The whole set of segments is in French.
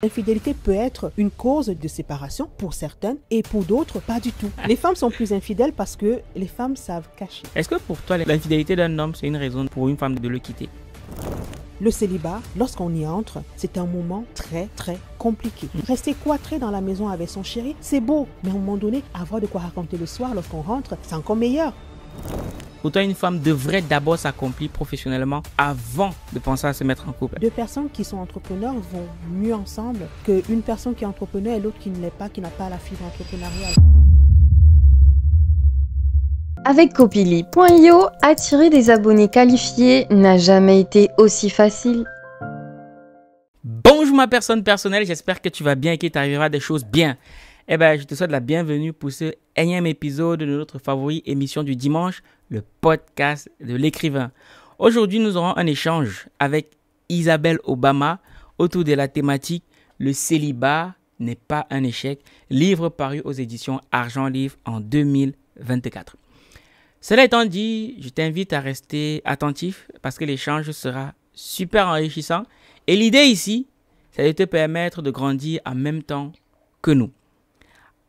L'infidélité peut être une cause de séparation pour certaines et pour d'autres pas du tout. Les femmes sont plus infidèles parce que les femmes savent cacher. Est-ce que pour toi l'infidélité d'un homme c'est une raison pour une femme de le quitter le célibat, lorsqu'on y entre, c'est un moment très très compliqué. Rester cloîtré dans la maison avec son chéri, c'est beau, mais à un moment donné, avoir de quoi raconter le soir lorsqu'on rentre, c'est encore meilleur. Pourtant, une femme devrait d'abord s'accomplir professionnellement avant de penser à se mettre en couple. Deux personnes qui sont entrepreneurs vont mieux ensemble qu'une personne qui est entrepreneur et l'autre qui ne l'est pas, qui n'a pas la fibre entrepreneuriale. Avec Copili.io, attirer des abonnés qualifiés n'a jamais été aussi facile. Bonjour ma personne personnelle, j'espère que tu vas bien et qu'il t'arrivera des choses bien. Eh bien, je te souhaite la bienvenue pour ce énième épisode de notre favori émission du dimanche, le podcast de l'écrivain. Aujourd'hui, nous aurons un échange avec Isabelle Obama autour de la thématique Le célibat n'est pas un échec, livre paru aux éditions Argent Livre en 2024. Cela étant dit, je t'invite à rester attentif parce que l'échange sera super enrichissant et l'idée ici, c'est de te permettre de grandir en même temps que nous.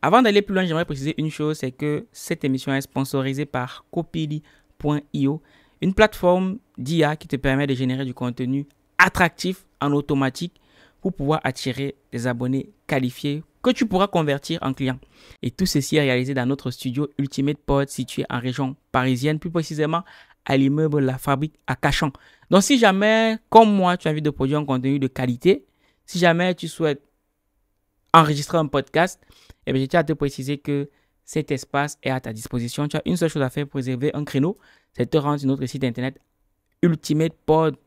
Avant d'aller plus loin, j'aimerais préciser une chose, c'est que cette émission est sponsorisée par copili.io, une plateforme d'IA qui te permet de générer du contenu attractif en automatique pour pouvoir attirer des abonnés qualifiés que tu pourras convertir en clients. Et tout ceci est réalisé dans notre studio Ultimate Pod situé en région parisienne, plus précisément à l'immeuble La Fabrique à Cachan. Donc si jamais, comme moi, tu as envie de produire un contenu de qualité, si jamais tu souhaites enregistrer un podcast, et eh bien, je tiens à te préciser que cet espace est à ta disposition. Tu as une seule chose à faire pour réserver un créneau, c'est de te rendre sur notre site internet ultimatepod.fr.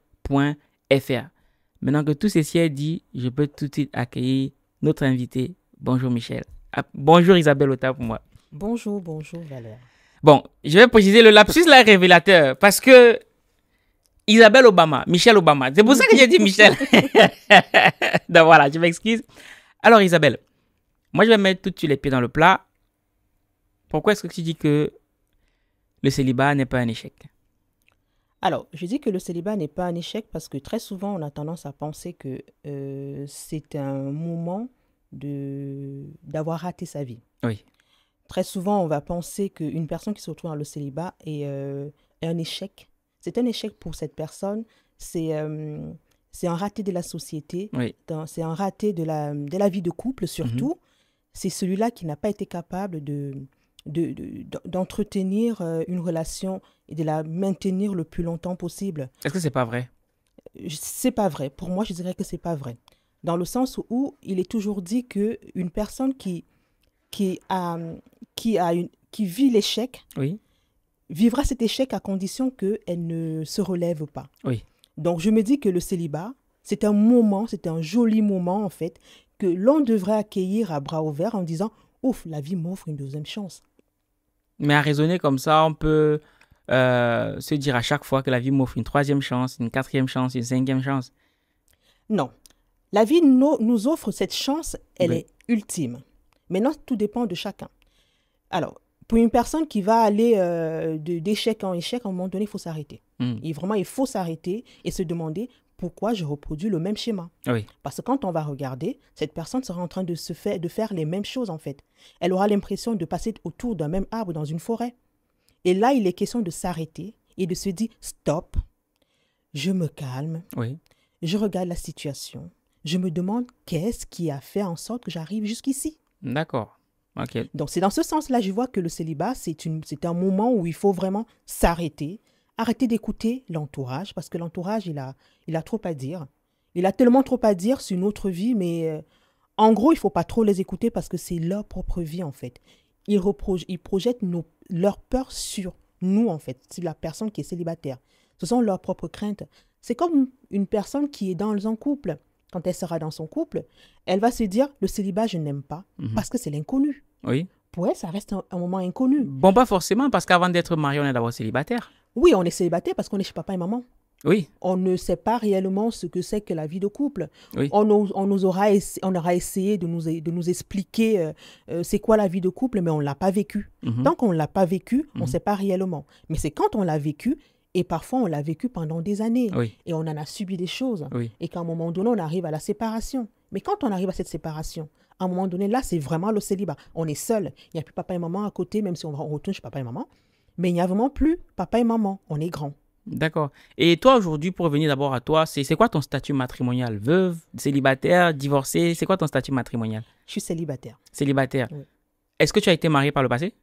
Maintenant que tout ceci est dit, je peux tout de suite accueillir notre invité. Bonjour Michel. Ah, bonjour Isabelle Ota pour moi. Bonjour, bonjour Valère. Bon, je vais préciser le lapsus là révélateur parce que Isabelle Obama, Michel Obama. C'est pour ça que j'ai dit Michel. Donc voilà, je m'excuse. Alors Isabelle, moi, je vais mettre tout de suite les pieds dans le plat. Pourquoi est-ce que tu dis que le célibat n'est pas un échec Alors, je dis que le célibat n'est pas un échec parce que très souvent, on a tendance à penser que euh, c'est un moment de d'avoir raté sa vie. Oui. Très souvent, on va penser qu'une personne qui se retrouve dans le célibat est, euh, un échec. C'est un échec pour cette personne. C'est euh, c'est un raté de la société. C'est un raté de la, de la vie de couple surtout. Mm-hmm c'est celui-là qui n'a pas été capable de d'entretenir euh, une relation et de la maintenir le plus longtemps possible. Est-ce que ce n'est pas vrai C'est pas vrai. Pour moi, je dirais que ce n'est pas vrai. Dans le sens où il est toujours dit que une personne qui qui a qui a une qui vit l'échec vivra cet échec à condition qu'elle ne se relève pas. Oui. Donc je me dis que le célibat, c'est un moment, c'est un joli moment en fait, l'on devrait accueillir à bras ouverts en disant Ouf, la vie m'offre une deuxième chance. Mais à raisonner comme ça, on peut euh, se dire à chaque fois que la vie m'offre une troisième chance, une quatrième chance, une cinquième chance. Non. La vie nous, offre cette chance, elle est ultime. Mais Maintenant, tout dépend de chacun. Alors, pour une personne qui va aller euh, d'échec en échec, à un moment donné, il faut s'arrêter. Il hmm. vraiment, il faut s'arrêter et se demander pourquoi je reproduis le même schéma. Ah Parce que quand on va regarder, cette personne sera en train de, se faire, de faire les mêmes choses en fait. Elle aura l'impression de passer autour d'un même arbre dans une forêt. Et là, il est question de s'arrêter et de se dire, stop, je me calme, oui. je regarde la situation, je me demande qu'est-ce qui a fait en sorte que j'arrive jusqu'ici. D'accord. Donc c'est dans ce sens-là, je vois que le célibat, c'est un moment où il faut vraiment s'arrêter, Arrêtez d'écouter l'entourage parce que l'entourage, il a, il a trop à dire. Il a tellement trop à dire sur notre vie, mais euh, en gros, il faut pas trop les écouter parce que c'est leur propre vie en fait. Ils, ils projettent nos, leurs peurs sur nous en fait, sur la personne qui est célibataire. Ce sont leurs propres craintes. C'est comme une personne qui est dans un couple. Quand elle sera dans son couple, elle va se dire le célibat, je n'aime pas mhm. parce que c'est l'inconnu. Oui. Pour ça reste un, un moment inconnu. Bon, pas forcément parce qu'avant d'être marié, on est d'abord célibataire. Oui, on est célibataire parce qu'on est chez papa et maman. Oui. On ne sait pas réellement ce que c'est que la vie de couple. On, aura on aura essayé de nous, de nous expliquer euh, euh, c'est quoi la vie de couple, mais on ne l'a pas vécu. Mhm. Tant qu'on ne l'a pas vécu, on ne mhm. sait pas réellement. Mais c'est quand on l'a vécu, et parfois on l'a vécu pendant des années, et on en a subi des choses, et qu'à un moment donné, on arrive à la séparation. Mais quand on arrive à cette séparation, à un moment donné, là, c'est vraiment le célibat. On est seul. Il n'y a plus papa et maman à côté, même si on retourne chez papa et maman. Mais il n'y a vraiment plus papa et maman. On est grand. D'accord. Et toi, aujourd'hui, pour revenir d'abord à toi, c'est quoi ton statut matrimonial Veuve, célibataire, divorcée C'est quoi ton statut matrimonial Je suis célibataire. Célibataire. Est-ce que tu as été mariée par le passé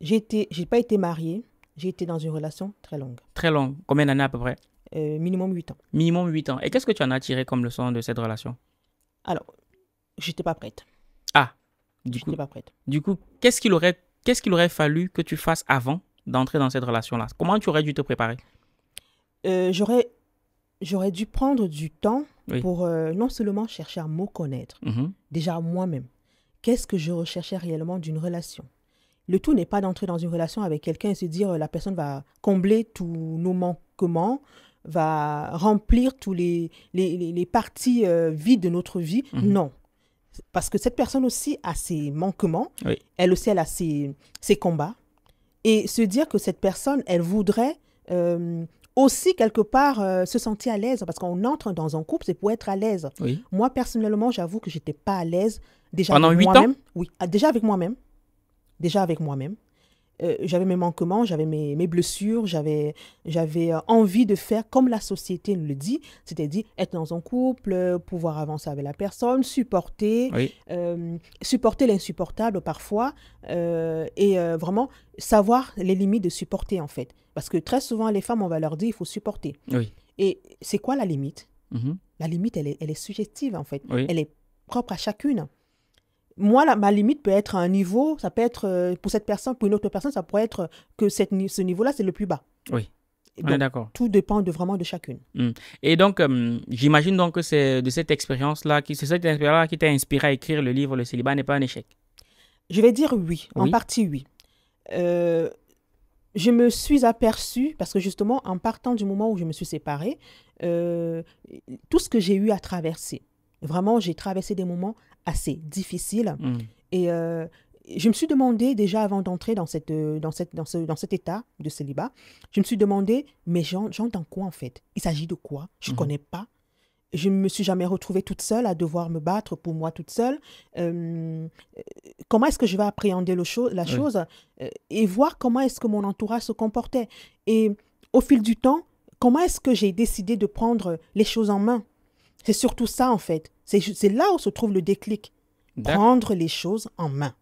J'ai n'ai pas été mariée. J'ai été dans une relation très longue. Très longue. Combien d'années à peu près euh, Minimum 8 ans. Minimum 8 ans. Et qu'est-ce que tu en as tiré comme leçon de cette relation Alors, j'étais pas prête. Ah, du coup. pas prête. Du coup, qu'est-ce qu'il aurait, qu'est-ce qu'il aurait fallu que tu fasses avant d'entrer dans cette relation-là Comment tu aurais dû te préparer euh, J'aurais dû prendre du temps pour euh, non seulement chercher à me connaître, mm-hmm. déjà moi-même. Qu'est-ce que je recherchais réellement d'une relation Le tout n'est pas d'entrer dans une relation avec quelqu'un et se dire euh, la personne va combler tous nos manquements, va remplir tous les, les, parties vides de notre vie. Mm-hmm. Non. Parce que cette personne aussi a ses manquements, elle aussi elle a ses combats, et se dire que cette personne, elle voudrait euh, aussi quelque part euh, se sentir à l'aise parce qu'on entre dans un couple, c'est pour être à l'aise. Moi personnellement, j'avoue que j'étais pas à l'aise déjà pendant huit ans. Oui, ah, déjà avec moi-même, déjà avec moi-même. Euh, j'avais mes manquements, j'avais mes, blessures, j'avais euh, envie de faire comme la société nous le dit, c'est-à-dire être dans un couple, euh, pouvoir avancer avec la personne, supporter, supporter l'insupportable parfois, et vraiment savoir les limites de supporter en fait. Parce que très souvent, les femmes, on va leur dire, il faut supporter. Et c'est quoi la limite mhm. La limite, elle est, elle est subjective en fait. Elle est propre à chacune moi, ma limite peut être un niveau, ça peut être euh, pour cette personne, pour une autre personne, ça pourrait être que cette, ce niveau-là, c'est le plus bas. Oui. d'accord. Tout dépend vraiment de chacune. Hmm. Et donc, euh, j'imagine donc que c'est de cette expérience-là, qui, c'est cette expérience-là qui t'a inspiré à écrire le livre Le célibat n'est pas un échec. Je vais dire oui, en partie oui. Euh, je me suis aperçue, parce que justement, en partant du moment où je me suis séparée, tout ce que j'ai eu à traverser, vraiment, j'ai traversé des moments assez difficile. Mm. Et euh, je me suis demandé, déjà avant d'entrer dans, cette, euh, dans, cette, dans, dans cet état de célibat, je me suis demandé, mais j'entends quoi en fait Il s'agit de quoi Je ne mm-hmm. connais pas. Je ne me suis jamais retrouvée toute seule à devoir me battre pour moi toute seule. Euh, comment est-ce que je vais appréhender le la chose et voir comment est-ce que mon entourage se comportait Et au fil du temps, comment est-ce que j'ai décidé de prendre les choses en main c'est surtout ça, en fait. C'est là où se trouve le déclic. Prendre les choses en main.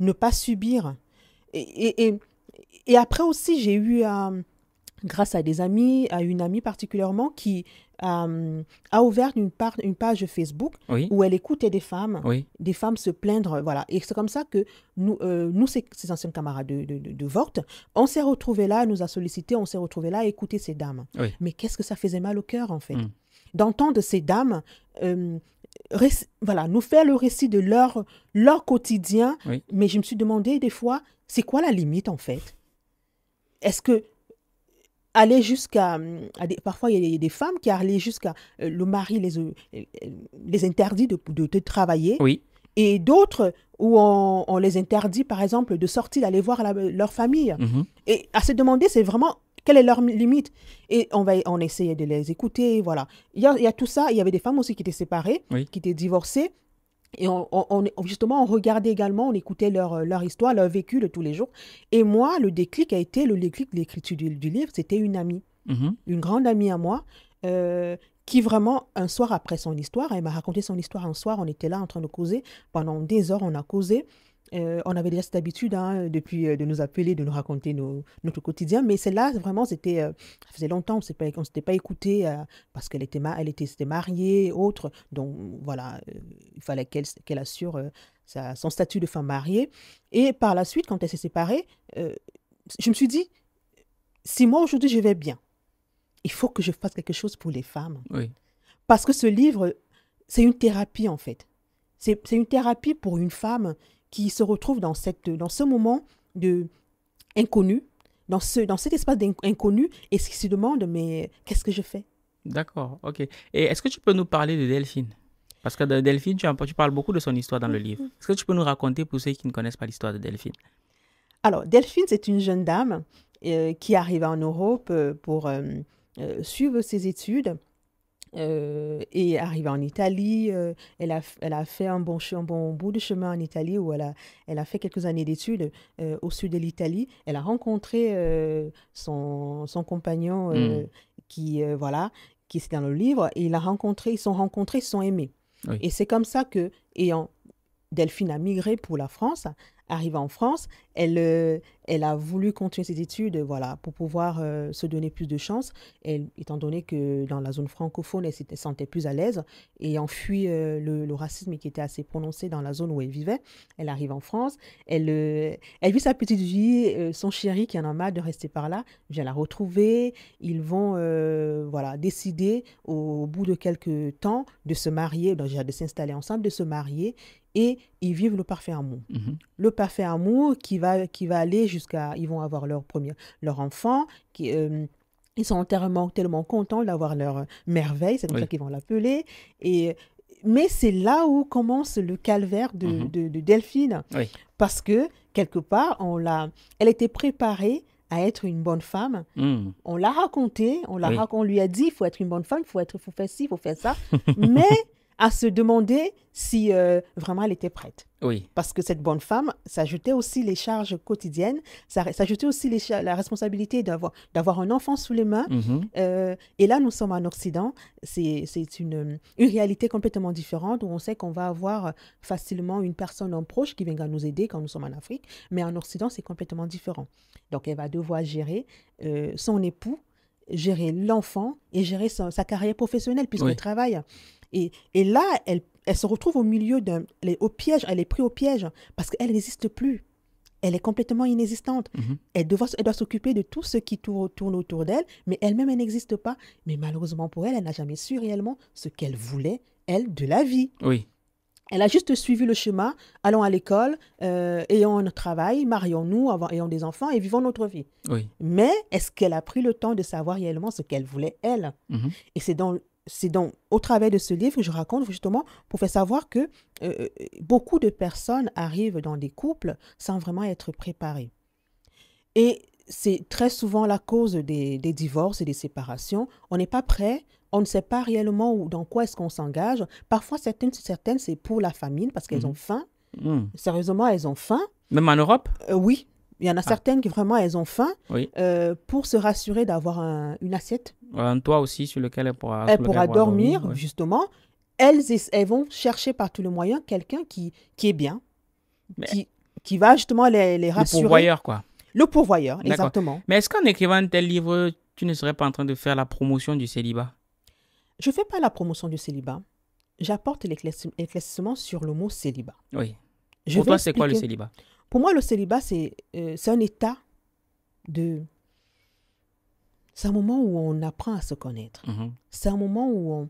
Ne pas subir. Et, après aussi, j'ai eu, euh, grâce à des amis, à une amie particulièrement, qui euh, a ouvert une, page Facebook où elle écoutait des femmes, des femmes se plaindre. Voilà. Et c'est comme ça que nous, euh, nous ces, anciens camarades de, de, Vorte, on s'est retrouvés là, nous a sollicité, on s'est retrouvés là à écouter ces dames. Mais qu'est-ce que ça faisait mal au cœur, en fait mmh d'entendre ces dames euh, voilà, nous faire le récit de leur, leur quotidien. Mais je me suis demandé des fois, c'est quoi la limite en fait Est-ce que aller jusqu'à... parfois, il y, a des femmes qui allaient jusqu'à... Euh, le mari les, euh, les interdit de, de, travailler. Oui. Et d'autres où on, les interdit, par exemple, de sortir, d'aller voir leur famille. Mm-hmm. Et à se demander, c'est vraiment quelle est leur limite Et on va on essayait de les écouter, voilà. Il y a, tout ça. Il y avait des femmes aussi qui étaient séparées, qui étaient divorcées. Et on, justement, on regardait également, on écoutait leur, leur histoire, leur vécu de tous les jours. Et moi, le déclic a été, le déclic de l'écriture du, livre, c'était une amie, mm-hmm. une grande amie à moi, euh, qui vraiment, un soir après son histoire, elle m'a raconté son histoire un soir, on était là en train de causer. Pendant des heures, on a causé. Euh, on avait déjà cette habitude hein, depuis euh, de nous appeler, de nous raconter notre quotidien, mais celle-là, vraiment, c'était, euh, ça faisait longtemps, on ne s'était pas écouté parce qu'elle était, elle était, mariée autre autres. Donc voilà, il fallait qu'elle assure son statut de femme mariée. Et par la suite, quand elle s'est séparée, je me suis dit, si moi aujourd'hui je vais bien, il faut que je fasse quelque chose pour les femmes. Parce que ce livre, c'est une thérapie en fait. C'est une thérapie pour une femme qui se retrouve dans, cette, dans ce moment de inconnu, dans, ce, dans cet espace d'inconnu, et qui se demande mais qu'est-ce que je fais D'accord, ok. Et est-ce que tu peux nous parler de Delphine parce que de Delphine, tu, tu, parles beaucoup de son histoire dans le mm-hmm. livre. Est-ce que tu peux nous raconter pour ceux qui ne connaissent pas l'histoire de Delphine Alors, Delphine, c'est une jeune dame euh, qui arrive en Europe euh, pour euh, suivre ses études euh, et arrivée en Italie, euh, elle, a, elle a fait un bon, bon bout de chemin en Italie où elle a, fait quelques années d'études euh, au sud de l'Italie. Elle a rencontré son, son, compagnon hmm. qui, voilà, qui c'est dans le livre. Et il a rencontré, ils sont rencontrés, ils sont aimés. Et c'est comme ça que, ayant Delphine a migré pour la France, arrivée en France, elle, euh, elle a voulu continuer ses études voilà, pour pouvoir euh, se donner plus de chance, elle, étant donné que dans la zone francophone, elle se sentait plus à l'aise, et enfuit euh, le, racisme qui était assez prononcé dans la zone où elle vivait. Elle arrive en France, elle, vit sa petite vie, son chéri qui en a marre de rester par là vient la retrouver, ils vont voilà, décider au, bout de quelques temps de se marier, de s'installer ensemble, de se marier, et ils vivent le parfait amour. Mhm. Le parfait amour qui va, qui va aller jusqu'à... Ils vont avoir leur, premier, leur enfant, qui, euh, ils sont tellement, tellement contents d'avoir leur merveille, c'est comme ça qu'ils vont l'appeler. Et mais c'est là où commence le calvaire de, mhm. Delphine, parce que quelque part, on l'a, elle était préparée à être une bonne femme. Hmm. On l'a raconté, on on lui a dit, il faut être une bonne femme, il faut être, faut faire ci, il faut faire ça, mais à se demander si euh, vraiment elle était prête. Oui. Parce que cette bonne femme s'ajoutait aussi les charges quotidiennes, s'ajoutait aussi les la responsabilité d'avoir un enfant sous les mains. Mhm. Euh, et là, nous sommes en Occident. C'est une, une, réalité complètement différente où on sait qu'on va avoir facilement une personne en proche qui viendra nous aider quand nous sommes en Afrique. Mais en Occident, c'est complètement différent. Donc, elle va devoir gérer euh, son époux, gérer l'enfant et gérer sa, carrière professionnelle puisqu'elle travaille. Et, et là, elle, elle, se retrouve au milieu d'un... au piège, elle est prise au piège parce qu'elle n'existe plus. Elle est complètement inexistante. Mhm. Elle doit, elle doit s'occuper de tout ce qui tourne, autour d'elle, mais elle-même, elle, n'existe pas. Mais malheureusement pour elle, elle n'a jamais su réellement ce qu'elle voulait, elle, de la vie. Oui. Elle a juste suivi le schéma, allons à l'école, euh, ayons un travail, marions-nous, ayons des enfants et vivons notre vie. Oui. Mais est-ce qu'elle a pris le temps de savoir réellement ce qu'elle voulait, elle mhm. Et c'est dans c'est donc au travers de ce livre que je raconte justement pour faire savoir que euh, euh, beaucoup de personnes arrivent dans des couples sans vraiment être préparées. Et c'est très souvent la cause des, divorces et des séparations. On n'est pas prêt, on ne sait pas réellement dans quoi est-ce qu'on s'engage. Parfois, certaines, certaines c'est pour la famine parce qu'elles mmh. ont faim. Mmh. Sérieusement, elles ont faim. Même en Europe euh, Oui, il y en a ah. certaines qui vraiment, elles ont faim euh, pour se rassurer d'avoir une assiette. Un toit aussi sur lequel elles pourra, pourra dormir, justement. Elles, elles vont chercher par tous les moyens quelqu'un qui, qui est bien, qui, qui va justement les, les rassurer. Le pourvoyeur, quoi. Le pourvoyeur, exactement. Mais est-ce qu'en écrivant un tel livre, tu ne serais pas en train de faire la promotion du célibat Je ne fais pas la promotion du célibat. J'apporte l'éclaircissement sur le mot célibat. Oui. Je Pour toi, c'est quoi le célibat pour moi, le célibat, euh, c'est un état de... C'est un moment où on apprend à se connaître. Mm-hmm. C'est un moment où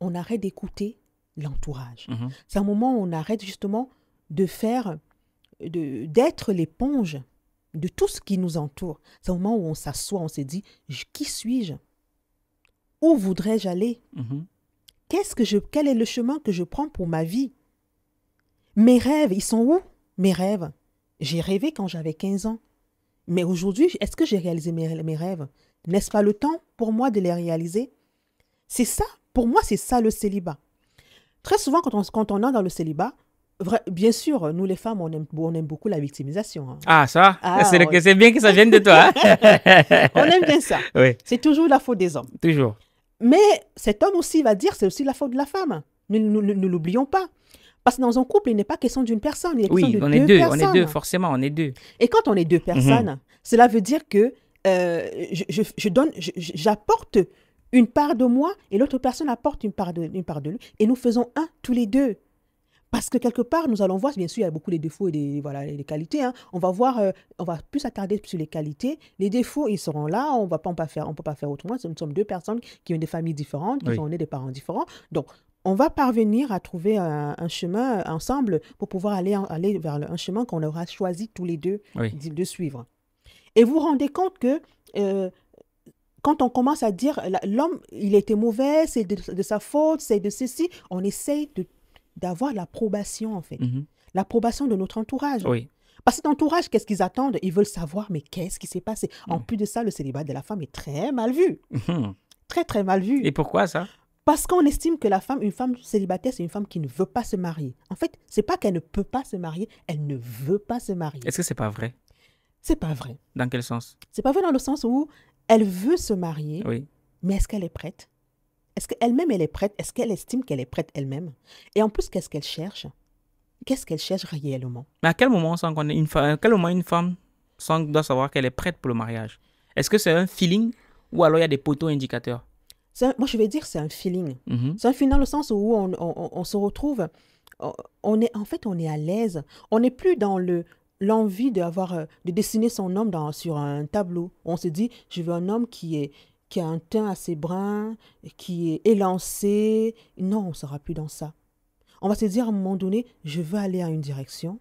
on, arrête d'écouter l'entourage. Mm-hmm. C'est un moment où on arrête justement de faire, d'être l'éponge de tout ce qui nous entoure. C'est un moment où on s'assoit, on se dit, qui suis-je Où voudrais-je aller mm-hmm. Qu'est-ce que je, quel est le chemin que je prends pour ma vie Mes rêves, ils sont où Mes rêves j'ai rêvé quand j'avais 15 ans. Mais aujourd'hui, est-ce que j'ai réalisé mes, rêves N'est-ce pas le temps pour moi de les réaliser C'est ça, pour moi, c'est ça le célibat. Très souvent, quand on, on est dans le célibat, bien sûr, nous les femmes, on aime, beaucoup la victimisation. Hein. Ah, ça ah, C'est bien que ça vienne de toi. Hein. on aime bien ça. C'est toujours la faute des hommes. Toujours. Mais cet homme aussi va dire c'est aussi la faute de la femme. Nous ne l'oublions pas. Parce que dans un couple, il n'est pas question d'une personne, il est oui, question de on est deux On est deux, forcément, on est deux. Et quand on est deux mhm. personnes, cela veut dire que euh, je, donne, j'apporte une part de moi et l'autre personne apporte une part, de, part de lui. Et nous faisons un tous les deux. Parce que quelque part, nous allons voir, bien sûr, il y a beaucoup de défauts et des, voilà, les qualités. Hein. On va voir, euh, on va plus s'attarder sur les qualités. Les défauts, ils seront là. On ne peut pas faire autrement. Nous sommes deux personnes qui ont des familles différentes, qui ont des parents différents. Donc, on va parvenir à trouver un, chemin euh, ensemble pour pouvoir aller, aller vers un chemin qu'on aura choisi tous les deux de, suivre. Et vous vous rendez compte que euh, quand on commence à dire l'homme, il était mauvais, c'est de, sa faute, c'est de ceci, on essaye d'avoir l'approbation en fait, mhm. l'approbation de notre entourage. Oui. Parce que cet entourage, qu'est-ce qu'ils attendent Ils veulent savoir, mais qu'est-ce qui s'est passé En plus de ça, le célibat de la femme est très mal vu. Mhm. Très, très mal vu. Et pourquoi ça parce qu'on estime que la femme, une femme célibataire, c'est une femme qui ne veut pas se marier. En fait, c'est pas qu'elle ne peut pas se marier, elle ne veut pas se marier. Est-ce que c'est pas vrai C'est pas vrai. Dans quel sens C'est pas vrai dans le sens où elle veut se marier, oui. mais est-ce qu'elle est prête Est-ce qu'elle-même elle est prête Est-ce qu'elle estime qu'elle est prête elle-même Et en plus, qu'est-ce qu'elle cherche Qu'est-ce qu'elle cherche réellement Mais à quel moment sans qu'on une femme À quel moment une femme doit savoir qu'elle est prête pour le mariage Est-ce que c'est un feeling ou alors il y a des poteaux indicateurs moi je vais dire c'est un feeling. Mm-hmm. C'est un feeling dans le sens où on, se retrouve, on est en fait on est à l'aise, on n'est plus dans le l'envie avoir euh, de dessiner son homme sur un tableau. On se dit je veux un homme qui est qui a un teint assez brun, qui est élancé. Non, on ne sera plus dans ça. On va se dire à un moment donné, je veux aller à une direction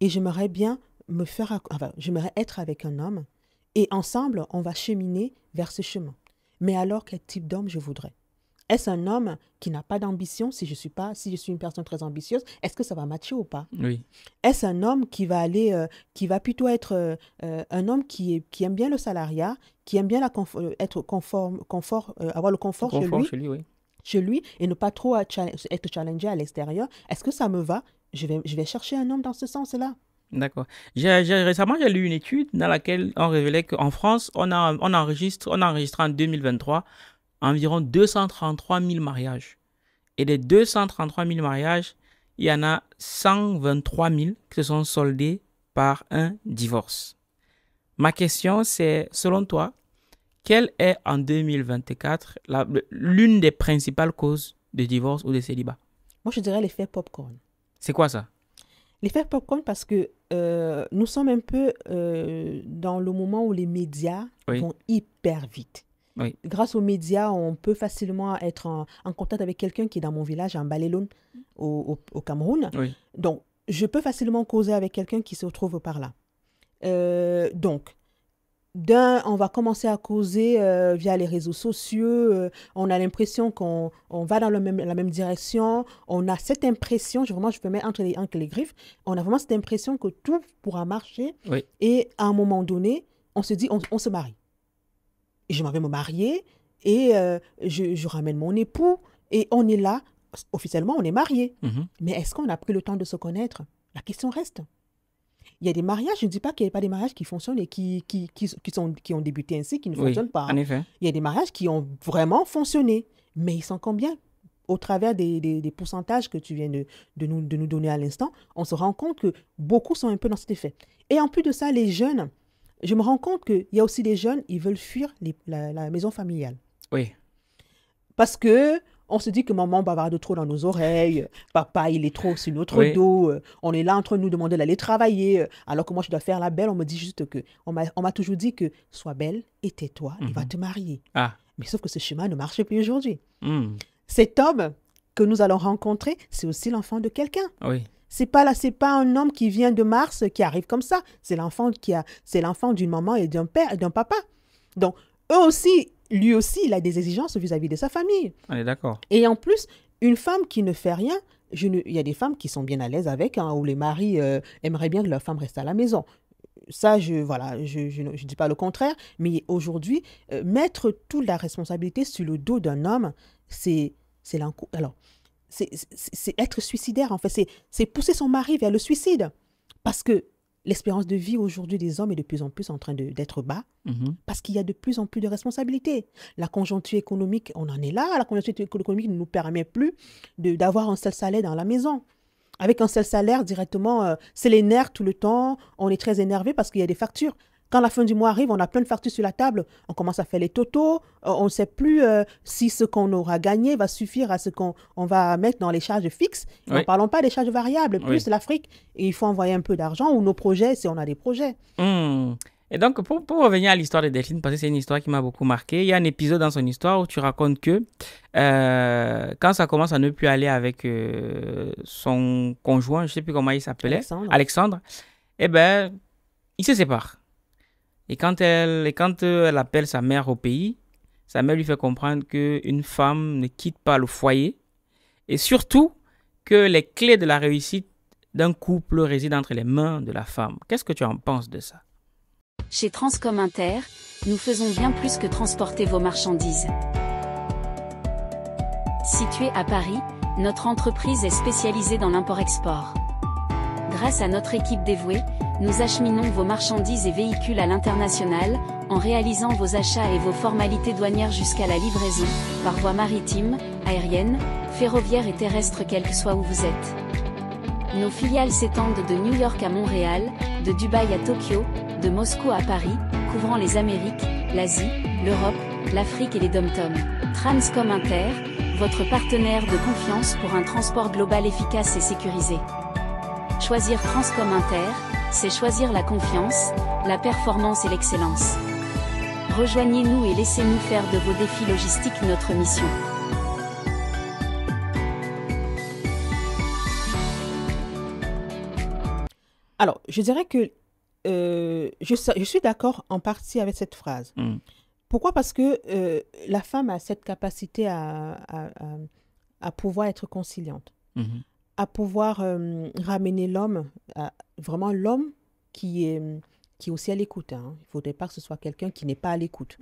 et j'aimerais bien me faire, enfin, j'aimerais être avec un homme et ensemble, on va cheminer vers ce chemin. Mais alors, quel type d'homme je voudrais Est-ce un homme qui n'a pas d'ambition si je suis pas, si je suis une personne très ambitieuse Est-ce que ça va matcher ou pas Oui. Est-ce un homme qui va aller, euh, qui va plutôt être euh, euh, un homme qui, qui aime bien le salariat, qui aime bien la être confort, avoir le confort, chez lui, chez lui et ne pas trop être challengé à l'extérieur Est-ce que ça me va je vais, je vais chercher un homme dans ce sens-là. D'accord. récemment, j'ai lu une étude dans laquelle on révélait qu'en France, on, a, on, enregistre, on a enregistré en 2023 environ 233 000 mariages. Et des 233 000 mariages, il y en a 123 000 qui se sont soldés par un divorce. Ma question, c'est, selon toi, quelle est en 2024 l'une des principales causes de divorce ou de célibat Moi, je dirais l'effet popcorn. C'est quoi ça les faire pop popcorn parce que euh, nous sommes un peu euh, dans le moment où les médias vont hyper vite. Grâce aux médias, on peut facilement être en, contact avec quelqu'un qui est dans mon village, en Baléloun, au, Cameroun. Donc, je peux facilement causer avec quelqu'un qui se retrouve par là. Euh, donc, d'un, on va commencer à causer euh, via les réseaux sociaux, euh, on a l'impression qu'on va dans la même direction, on a cette impression, je, vraiment je peux mettre entre les, les griffes, on a vraiment cette impression que tout pourra marcher. Et à un moment donné, on se dit, on, se marie. Et je m'en vais me marier et euh, je, ramène mon époux et on est là, officiellement on est marié. Mm-hmm. Mais est-ce qu'on a pris le temps de se connaître La question reste il y a des mariages, je ne dis pas qu'il n'y a pas des mariages qui fonctionnent et qui, qui, sont, qui ont débuté ainsi, qui ne fonctionnent pas. Il y a des mariages qui ont vraiment fonctionné, mais ils sont combien au travers des, pourcentages que tu viens de, de, nous, donner à l'instant, on se rend compte que beaucoup sont un peu dans cet effet. Et en plus de ça, les jeunes, je me rends compte qu'il y a aussi des jeunes, ils veulent fuir la, la, maison familiale. Oui. Parce que on se dit que maman bavarde trop dans nos oreilles, papa il est trop sur notre dos, euh, on est là entre nous demander d'aller travailler, euh, alors que moi je dois faire la belle, on me dit juste que, on m'a toujours dit que sois belle et tais-toi, il va mhm. te marier. Ah. Mais sauf que ce schéma ne marche plus aujourd'hui. Hmm. Cet homme que nous allons rencontrer, c'est aussi l'enfant de quelqu'un. Oui. C'est pas là, c'est pas un homme qui vient de Mars euh, qui arrive comme ça. C'est l'enfant qui a, c'est l'enfant d'une maman et d'un père et d'un papa. Donc eux aussi, lui aussi, il a des exigences vis-à-vis de sa famille. On est d'accord. Et en plus, une femme qui ne fait rien, je ne... il y a des femmes qui sont bien à l'aise avec, hein, où les maris euh, aimeraient bien que leur femme reste à la maison. Ça, je voilà, je, je, dis pas le contraire, mais aujourd'hui, euh, mettre toute la responsabilité sur le dos d'un homme, c'est c'est être suicidaire en fait, c'est pousser son mari vers le suicide parce que l'espérance de vie aujourd'hui des hommes est de plus en plus en train d'être bas mhm. parce qu'il y a de plus en plus de responsabilités. La conjoncture économique, on en est là. La conjoncture économique ne nous permet plus d'avoir un seul salaire dans la maison. Avec un seul salaire directement, euh, c'est les nerfs tout le temps. On est très énervé parce qu'il y a des factures. Quand la fin du mois arrive, on a plein de factures sur la table, on commence à faire les totaux, euh, on ne sait plus euh, si ce qu'on aura gagné va suffire à ce qu'on va mettre dans les charges fixes. Ne parlons pas des charges variables. Plus l'Afrique, il faut envoyer un peu d'argent ou nos projets si on a des projets. Hmm. Et donc, pour, revenir à l'histoire de Delphine, parce que c'est une histoire qui m'a beaucoup marqué, il y a un épisode dans son histoire où tu racontes que euh, quand ça commence à ne plus aller avec son conjoint, je ne sais plus comment il s'appelait, Alexandre. Alexandre, eh ben, il se sépare. Et quand elle, et quand euh, elle appelle sa mère au pays, sa mère lui fait comprendre qu'une femme ne quitte pas le foyer et surtout que les clés de la réussite d'un couple résident entre les mains de la femme. Qu'est-ce que tu en penses de ça Chez Transcominter, nous faisons bien plus que transporter vos marchandises. Située à Paris, notre entreprise est spécialisée dans l'import-export. Grâce à notre équipe dévouée, nous acheminons vos marchandises et véhicules à l'international, en réalisant vos achats et vos formalités douanières jusqu'à la livraison, par voie maritime, aérienne, ferroviaire et terrestre quel que soit où vous êtes. Nos filiales s'étendent de New York à Montréal, de Dubaï à Tokyo, de Moscou à Paris, couvrant les Amériques, l'Asie, l'Europe, l'Afrique et les dom Transcom Inter, votre partenaire de confiance pour un transport global efficace et sécurisé. Choisir Transcom Inter, c'est choisir la confiance, la performance et l'excellence. Rejoignez-nous et laissez-nous faire de vos défis logistiques notre mission. Alors, je dirais que euh, je, suis d'accord en partie avec cette phrase. Mm. Pourquoi Parce que euh, la femme a cette capacité à, pouvoir être conciliante. Mm-hmm à pouvoir euh, ramener l'homme, vraiment l'homme qui est, qui aussi à l'écoute. Hein. Il ne faudrait pas que ce soit quelqu'un qui n'est pas à l'écoute.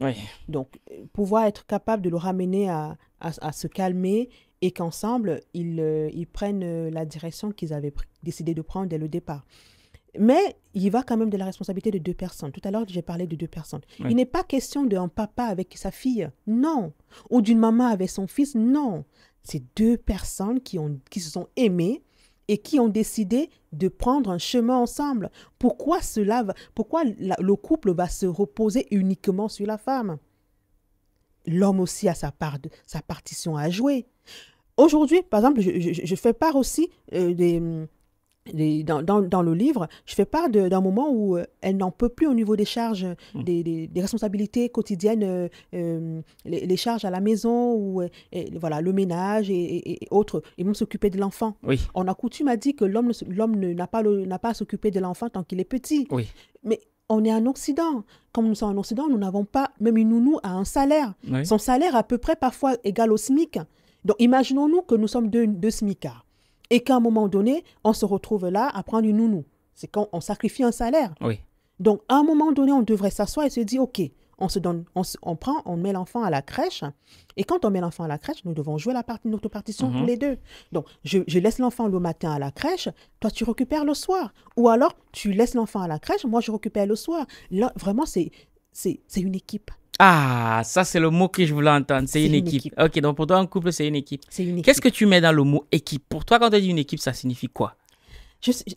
Donc, euh, pouvoir être capable de le ramener à, à, se calmer et qu'ensemble, ils, euh, ils, prennent la direction qu'ils avaient décidé de prendre dès le départ. Mais il va quand même de la responsabilité de deux personnes. Tout à l'heure, j'ai parlé de deux personnes. Il n'est pas question d'un papa avec sa fille, non. Ou d'une maman avec son fils, non. C'est deux personnes qui, ont, qui se sont aimées et qui ont décidé de prendre un chemin ensemble. Pourquoi cela pourquoi le couple va se reposer uniquement sur la femme L'homme aussi a sa part, de, sa partition à jouer. Aujourd'hui, par exemple, je, fais part aussi euh, des, dans, dans, le livre, je fais part d'un moment où euh, elle n'en peut plus au niveau des charges, mmh. des, des, responsabilités quotidiennes, euh, euh, les, charges à la maison, ou voilà, le ménage et, autres, et même s'occuper de l'enfant. On a coutume à dire que l'homme n'a pas, pas à s'occuper de l'enfant tant qu'il est petit. Oui. Mais on est en Occident. Comme nous sommes en Occident, nous n'avons pas, même une nounou a un salaire. Son salaire à peu près parfois égal au SMIC. Donc imaginons-nous que nous sommes deux, deux SMICards et qu'à un moment donné, on se retrouve là à prendre une nounou. C'est quand on sacrifie un salaire. Oui. Donc, à un moment donné, on devrait s'asseoir et se dire, OK, on se donne, on, prend, on met l'enfant à la crèche. Et quand on met l'enfant à la crèche, nous devons jouer la partie, notre partition mhm. tous les deux. Donc, je, laisse l'enfant le matin à la crèche, toi tu récupères le soir. Ou alors, tu laisses l'enfant à la crèche, moi je récupère le soir. Là, vraiment, c'est une équipe. Ah, ça c'est le mot que je voulais entendre. C'est une, équipe. Ok, donc pour toi, un couple, c'est une équipe. C'est une équipe. Qu'est-ce que tu mets dans le mot équipe Pour toi, quand tu dis une équipe, ça signifie quoi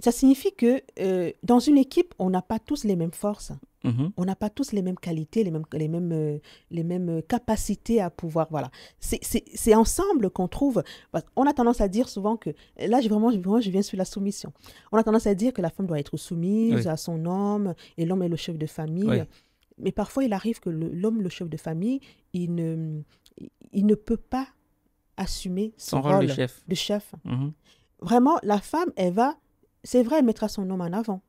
Ça signifie que euh, dans une équipe, on n'a pas tous les mêmes forces. Mm-hmm. On n'a pas tous les mêmes qualités, les mêmes, les mêmes, euh, euh, capacités à pouvoir. Voilà. C'est ensemble qu'on trouve. On a tendance à dire souvent que. Là, vraiment, vraiment, je viens sur la soumission. On a tendance à dire que la femme doit être soumise à son homme et l'homme est le chef de famille. Mais parfois, il arrive que l'homme, le, chef de famille, il ne, il ne peut pas assumer son, rôle, de chef. Mhm. Vraiment, la femme, elle va, c'est vrai, elle mettra son homme en avant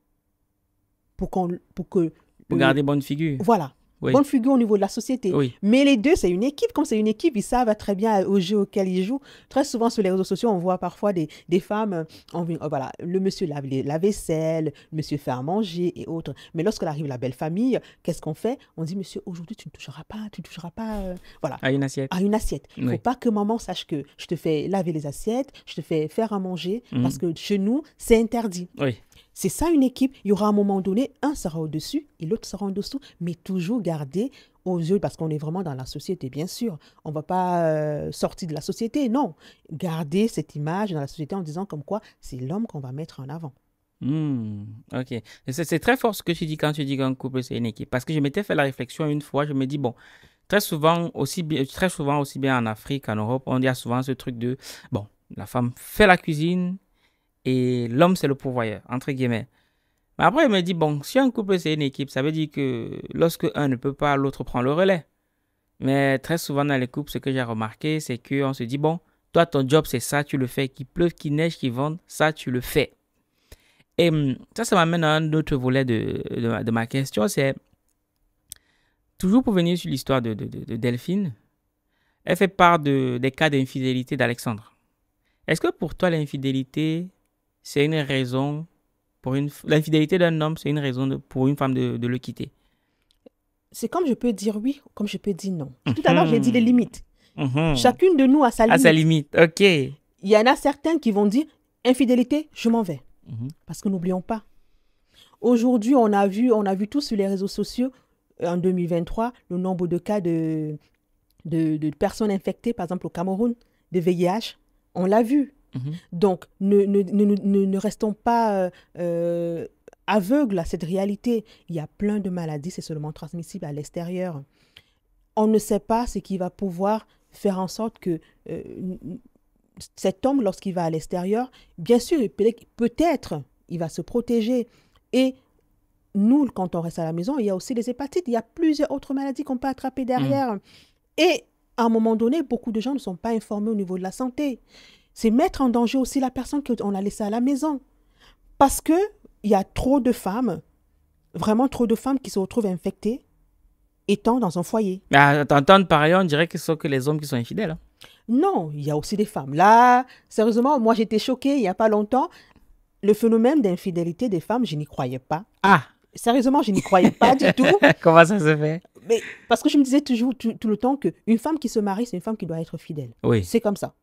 pour, qu'on, pour que... Pour garder bonne figure. Voilà bonne figure au niveau de la société. Mais les deux, c'est une équipe. Comme c'est une équipe, ils savent très bien au jeu auquel ils jouent. Très souvent, sur les réseaux sociaux, on voit parfois des, femmes, on, euh, euh, voilà, le monsieur lave la vaisselle, le monsieur fait à manger et autres. Mais lorsque arrive la belle famille, qu'est-ce qu'on fait On dit, monsieur, aujourd'hui, tu ne toucheras pas, tu ne toucheras pas euh, voilà. à une assiette. À une assiette. Il ne faut pas que maman sache que je te fais laver les assiettes, je te fais faire à manger, mhm. parce que chez nous, c'est interdit. Oui. C'est ça une équipe. Il y aura un moment donné, un sera au-dessus et l'autre sera en dessous, mais toujours garder aux yeux, parce qu'on est vraiment dans la société, bien sûr. On ne va pas euh, sortir de la société, non. Garder cette image dans la société en disant comme quoi c'est l'homme qu'on va mettre en avant. Hmm, ok. C'est très fort ce que tu dis quand tu dis qu'un couple, c'est une équipe. Parce que je m'étais fait la réflexion une fois, je me dis, bon, très souvent, aussi, très souvent, aussi bien en Afrique qu'en Europe, on dit souvent ce truc de, bon, la femme fait la cuisine, et l'homme, c'est le pourvoyeur, entre guillemets. Mais après, il me dit, bon, si un couple, c'est une équipe, ça veut dire que lorsque un ne peut pas, l'autre prend le relais. Mais très souvent dans les couples, ce que j'ai remarqué, c'est qu'on se dit, bon, toi, ton job, c'est ça, tu le fais. Qu'il pleuve, qu'il neige, qu'il vente, ça, tu le fais. Et hum, ça, ça m'amène à un autre volet de, ma question, c'est toujours pour venir sur l'histoire de, de, Delphine, elle fait part des cas d'infidélité d'Alexandre. Est-ce que pour toi, l'infidélité c'est une raison pour une... L'infidélité d'un homme, c'est une raison pour une femme de, le quitter. C'est comme je peux dire oui, comme je peux dire non. Tout à l'heure, j'ai dit les mhm. limites. Mhm. Chacune de nous a sa limite. À sa limite, ok. Il y en a certains qui vont dire infidélité, je m'en vais. Mhm. Parce que n'oublions pas. Aujourd'hui, on a vu, on a vu tout sur les réseaux sociaux euh, en 2023 le nombre de cas de, de, de personnes infectées, par exemple au Cameroun, de VIH. On l'a vu. Mhm. Donc, ne, restons pas euh, euh, aveugles à cette réalité. Il y a plein de maladies, c'est seulement transmissible à l'extérieur. On ne sait pas ce qui va pouvoir faire en sorte que euh, cet homme, lorsqu'il va à l'extérieur, bien sûr, peut-être, il va se protéger. Et nous, quand on reste à la maison, il y a aussi les hépatites, il y a plusieurs autres maladies qu'on peut attraper derrière. Mhm. Et à un moment donné, beaucoup de gens ne sont pas informés au niveau de la santé c'est mettre en danger aussi la personne qu'on a laissée à la maison. Parce qu'il y a trop de femmes, vraiment trop de femmes qui se retrouvent infectées étant dans un foyer. Mais à t'entendre pareil, on dirait que ce sont que les hommes qui sont infidèles. Hein. Non, il y a aussi des femmes. Là, sérieusement, moi j'étais choquée il n'y a pas longtemps. Le phénomène d'infidélité des femmes, je n'y croyais pas. Ah Sérieusement, je n'y croyais pas du tout. Comment ça se fait parce que je me disais toujours tout, le temps qu'une femme qui se marie, c'est une femme qui doit être fidèle. Oui. C'est comme ça.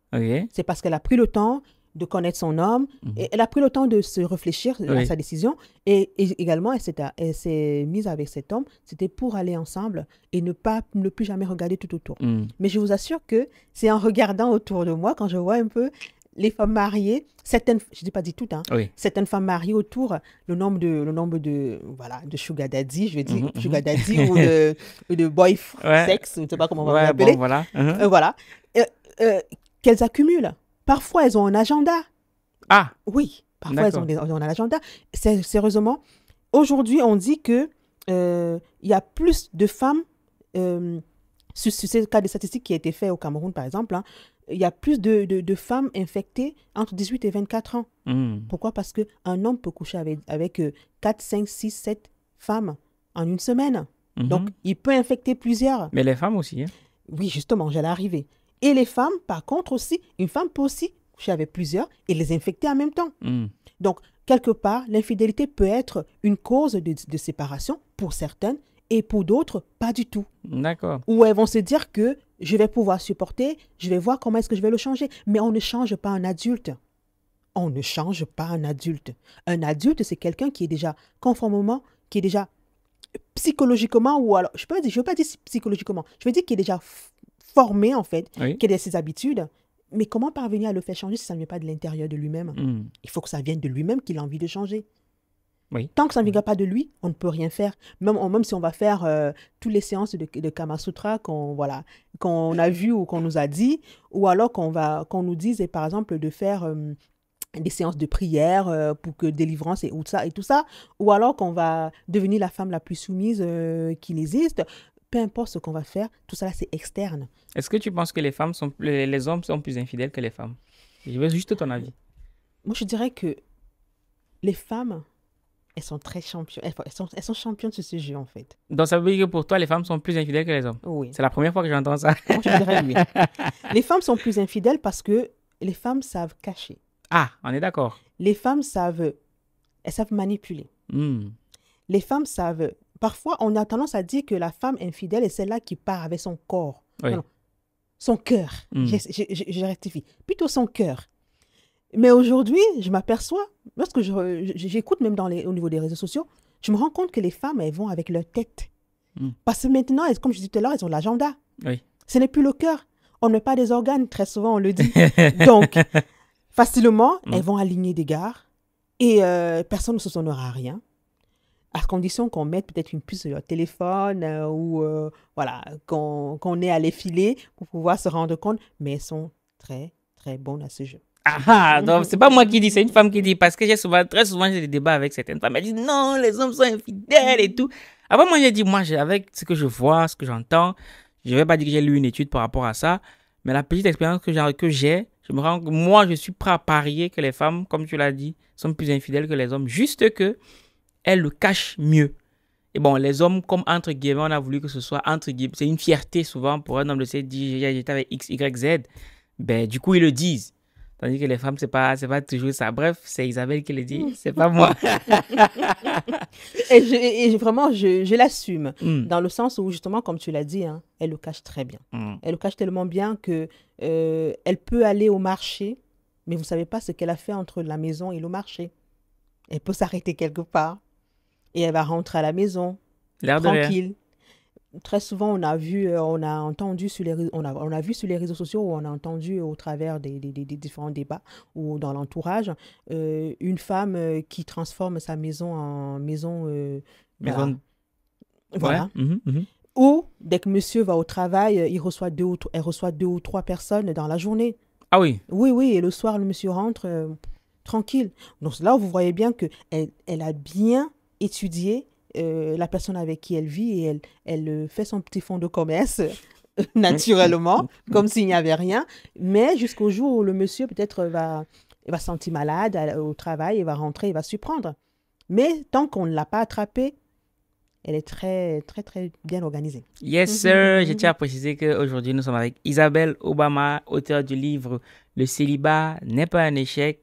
C'est parce qu'elle a pris le temps de connaître son homme. Mhm. et elle a pris le temps de se réfléchir à sa décision. Et, également, elle s'est mise avec cet homme. C'était pour aller ensemble et ne, pas, ne plus jamais regarder tout autour. Mhm. Mais je vous assure que c'est en regardant autour de moi, quand je vois un peu les femmes mariées, certaines, je ne dis pas dit toutes, hein, certaines femmes mariées autour, le nombre de, le nombre de, voilà, de sugar daddy, je vais dire, mhm, mhm. ou de, ou boy sex, je ne sais pas comment on va l'appeler. voilà. Euh, mhm. voilà. Euh, euh, qu'elles accumulent. Parfois, elles ont un agenda. Ah Oui, parfois, elles ont, un agenda. Sérieusement, aujourd'hui, on dit que il y a plus de femmes, sur, ce cas de statistiques qui a été fait au Cameroun, par exemple, hein, il y a plus de, femmes infectées entre 18 et 24 ans. Hmm. Pourquoi Parce qu'un homme peut coucher avec, avec 4, 5, 6, 7 femmes en une semaine. Mhm. Donc, il peut infecter plusieurs. Mais les femmes aussi. Hein. Oui, justement, j'allais arriver. Et les femmes, par contre, aussi, une femme peut aussi coucher avec plusieurs et les infecter en même temps. Hmm. Donc, quelque part, l'infidélité peut être une cause de, de séparation pour certaines et pour d'autres, pas du tout. D'accord. Ou elles vont se dire que je vais pouvoir supporter, je vais voir comment est-ce que je vais le changer. Mais on ne change pas un adulte. On ne change pas un adulte. Un adulte, c'est quelqu'un qui est déjà conformément, qui est déjà psychologiquement, ou alors, je ne veux pas dire psychologiquement, je veux dire qu'il est déjà formé, en fait, qui qu'il a ses habitudes. Mais comment parvenir à le faire changer si ça ne vient pas de l'intérieur de lui-même hmm. Il faut que ça vienne de lui-même qu'il a envie de changer. Tant que ça ne vient pas de lui, on ne peut rien faire. Même, même si on va faire euh, toutes les séances de, de Kama Sutra qu'on voilà, qu'on a vu ou qu'on nous a dit, ou alors qu'on qu'on nous dise, par exemple, de faire euh, des séances de prière euh, pour que délivrance et, ou ça, et tout ça, ou alors qu'on va devenir la femme la plus soumise qui existe. Peu importe ce qu'on va faire, tout ça, c'est externe. Est-ce que tu penses que les, femmes sont, les hommes sont plus infidèles que les femmes Je veux juste ton avis. Moi, je dirais que les femmes elles sont très championnes. Elles, sont, elles sont championnes sur ce sujet, en fait. Donc, ça veut dire que pour toi, les femmes sont plus infidèles que les hommes Oui. C'est la première fois que j'entends ça. je dirais les femmes sont plus infidèles parce que les femmes savent cacher. Ah, on est d'accord. Les femmes savent. Elles savent manipuler. Hmm. Les femmes savent. Parfois, on a tendance à dire que la femme infidèle est celle-là qui part avec son corps. Non, Son cœur. Hmm. je rectifie. Plutôt son cœur. Mais aujourd'hui, je m'aperçois, lorsque j'écoute même dans les, au niveau des réseaux sociaux, je me rends compte que les femmes, elles vont avec leur tête. Hmm. Parce que maintenant, comme je disais tout à l'heure, elles ont l'agenda. Oui. Ce n'est plus le cœur. On n'a pas des organes, très souvent on le dit. Donc, facilement, hmm. elles vont aligner des gars et euh, personne ne se sonnera à rien. À condition qu'on mette peut-être une puce sur leur téléphone euh, ou euh, voilà, qu'on ait à les filer pour pouvoir se rendre compte. Mais elles sont très, très bonnes à ce jeu. Ah, ah, donc c'est pas moi qui dis, c'est une femme qui dit, parce que j'ai souvent, très souvent, j'ai des débats avec certaines femmes. Elles disent, non, les hommes sont infidèles et tout. après moi, j'ai dit, moi, avec ce que je vois, ce que j'entends, je vais pas dire que j'ai lu une étude par rapport à ça, mais la petite expérience que j'ai, je me rends que moi, je suis prêt à parier que les femmes, comme tu l'as dit, sont plus infidèles que les hommes, juste que elles le cachent mieux. Et bon, les hommes, comme entre guillemets, on a voulu que ce soit entre guillemets, c'est une fierté souvent pour un homme de se dire, j'étais avec X, Y, Z. Ben, du coup, ils le disent. Tandis que les femmes, c'est pas, c'est pas toujours ça. Bref, c'est Isabelle qui le dit, mm. c'est pas moi. et, je, vraiment, je, l'assume, mm. dans le sens où, justement, comme tu l'as dit, hein, elle le cache très bien. Mm. Elle le cache tellement bien que euh, elle peut aller au marché, mais vous savez pas ce qu'elle a fait entre la maison et le marché. Elle peut s'arrêter quelque part et elle va rentrer à la maison, tranquille, très souvent, on a vu, euh, on a entendu sur les, on on a vu sur les réseaux sociaux ou on a entendu au travers des, différents débats ou dans l'entourage, euh, une femme euh, qui transforme sa maison en maison. maison... Voilà. Mhm, mhm. Ou dès que monsieur va au travail, il reçoit deux ou elle reçoit deux ou trois personnes dans la journée. Ah oui. Oui, oui. Et le soir, le monsieur rentre tranquille. Donc là, vous voyez bien que elle, elle a bien étudié euh, la personne avec qui elle vit et elle, elle euh, fait son petit fonds de commerce naturellement, comme s'il n'y avait rien. Mais jusqu'au jour où le monsieur peut-être euh, va, va sentir malade au travail, il va rentrer, il va s'y prendre. Mais tant qu'on ne l'a pas attrapé, elle est très, très, très bien organisée. Yes, mhm, sir. Mhm, Je mhm. tiens à préciser qu'aujourd'hui, nous sommes avec Isabelle Obama, auteure du livre Le célibat n'est pas un échec,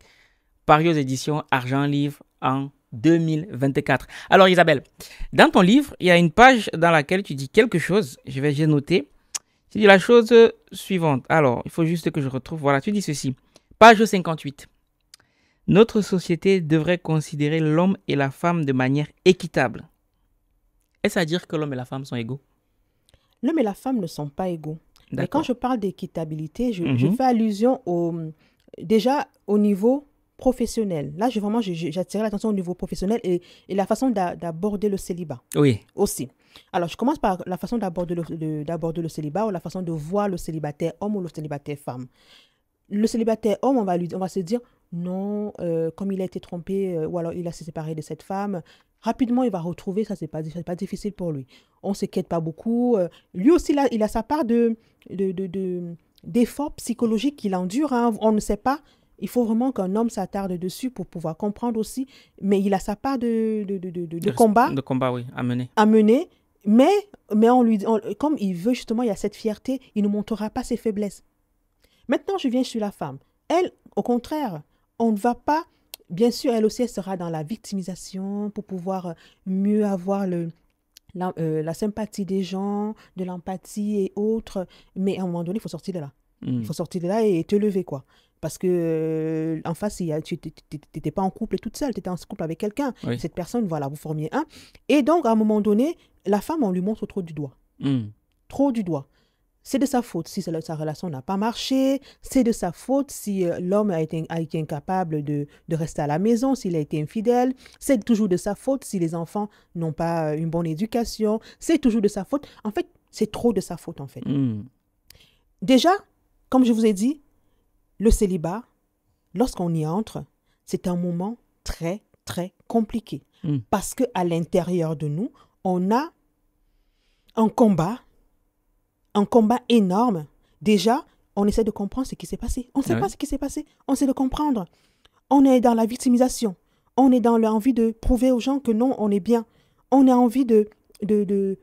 paru aux éditions Argent Livre en 2024. Alors Isabelle, dans ton livre, il y a une page dans laquelle tu dis quelque chose. Je vais j'ai noté. Tu dis la chose suivante. Alors, il faut juste que je retrouve. Voilà, tu dis ceci. Page 58. Notre société devrait considérer l'homme et la femme de manière équitable. Est-ce à dire que l'homme et la femme sont égaux L'homme et la femme ne sont pas égaux. Mais quand je parle d'équitabilité, je, je mhm. fais allusion au déjà au niveau professionnel. Là, j'ai vraiment, j'attire l'attention au niveau professionnel et, la façon d'aborder le célibat. Oui. Aussi. Alors, je commence par la façon d'aborder le, le célibat ou la façon de voir le célibataire homme ou le célibataire femme. Le célibataire homme, on va, lui, on va se dire non, euh, comme il a été trompé euh, ou alors il a séparé de cette femme, rapidement il va retrouver, ça c'est pas, pas difficile pour lui. On ne s'inquiète pas beaucoup. Euh, lui aussi, il a sa part de, de, d'efforts psychologiques qu'il endure. Hein. On ne sait pas il faut vraiment qu'un homme s'attarde dessus pour pouvoir comprendre aussi, mais il a sa part de, de, combat. De combat, oui, à mener. mais, mais on lui, comme il veut justement, il y a cette fierté, il ne montrera pas ses faiblesses. Maintenant, je viens sur la femme. Elle, au contraire, on ne va pas, bien sûr, elle aussi, elle sera dans la victimisation pour pouvoir mieux avoir le, la, euh, sympathie des gens, de l'empathie et autres, mais à un moment donné, il faut sortir de là. Il hmm. faut sortir de là et te lever, quoi. Parce que euh, en face, tu n'étais pas en couple toute seule, tu étais en couple avec quelqu'un. Cette personne, voilà, vous formiez un. Et donc, à un moment donné, la femme, on lui montre trop du doigt. Hmm. Trop du doigt. C'est de sa faute si sa relation n'a pas marché, c'est de sa faute si euh, l'homme a été, incapable de, rester à la maison, s'il a été infidèle, c'est toujours de sa faute si les enfants n'ont pas euh, une bonne éducation, c'est toujours de sa faute. En fait, c'est trop de sa faute, en fait. Hmm. Déjà, comme je vous ai dit, le célibat, lorsqu'on y entre, c'est un moment très, très compliqué. Mm. Parce qu'à l'intérieur de nous, on a un combat, un combat énorme. Déjà, on essaie de comprendre ce qui s'est passé. On ne sait pas ce qui s'est passé. On essaie de comprendre. On est dans la victimisation. On est dans l'envie de prouver aux gens que non, on est bien. On a envie de, de,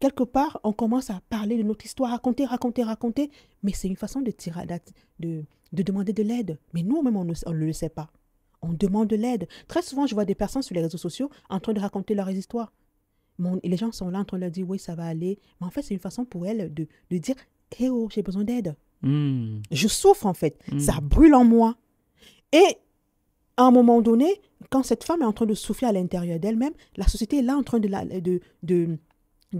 Quelque part, on commence à parler de notre histoire, raconter, raconter, raconter. Mais c'est une façon de, tirer, de, de demander de l'aide. Mais nous, même, on ne, le sait pas. On demande de l'aide. Très souvent, je vois des personnes sur les réseaux sociaux en train de raconter leurs histoires. les gens sont là en train de leur dire, oui, ça va aller. Mais en fait, c'est une façon pour elles de, dire, hé eh oh, j'ai besoin d'aide. Hmm. Je souffre, en fait. Hmm. Ça brûle en moi. Et à un moment donné, quand cette femme est en train de souffrir à l'intérieur d'elle-même, la société est là en train de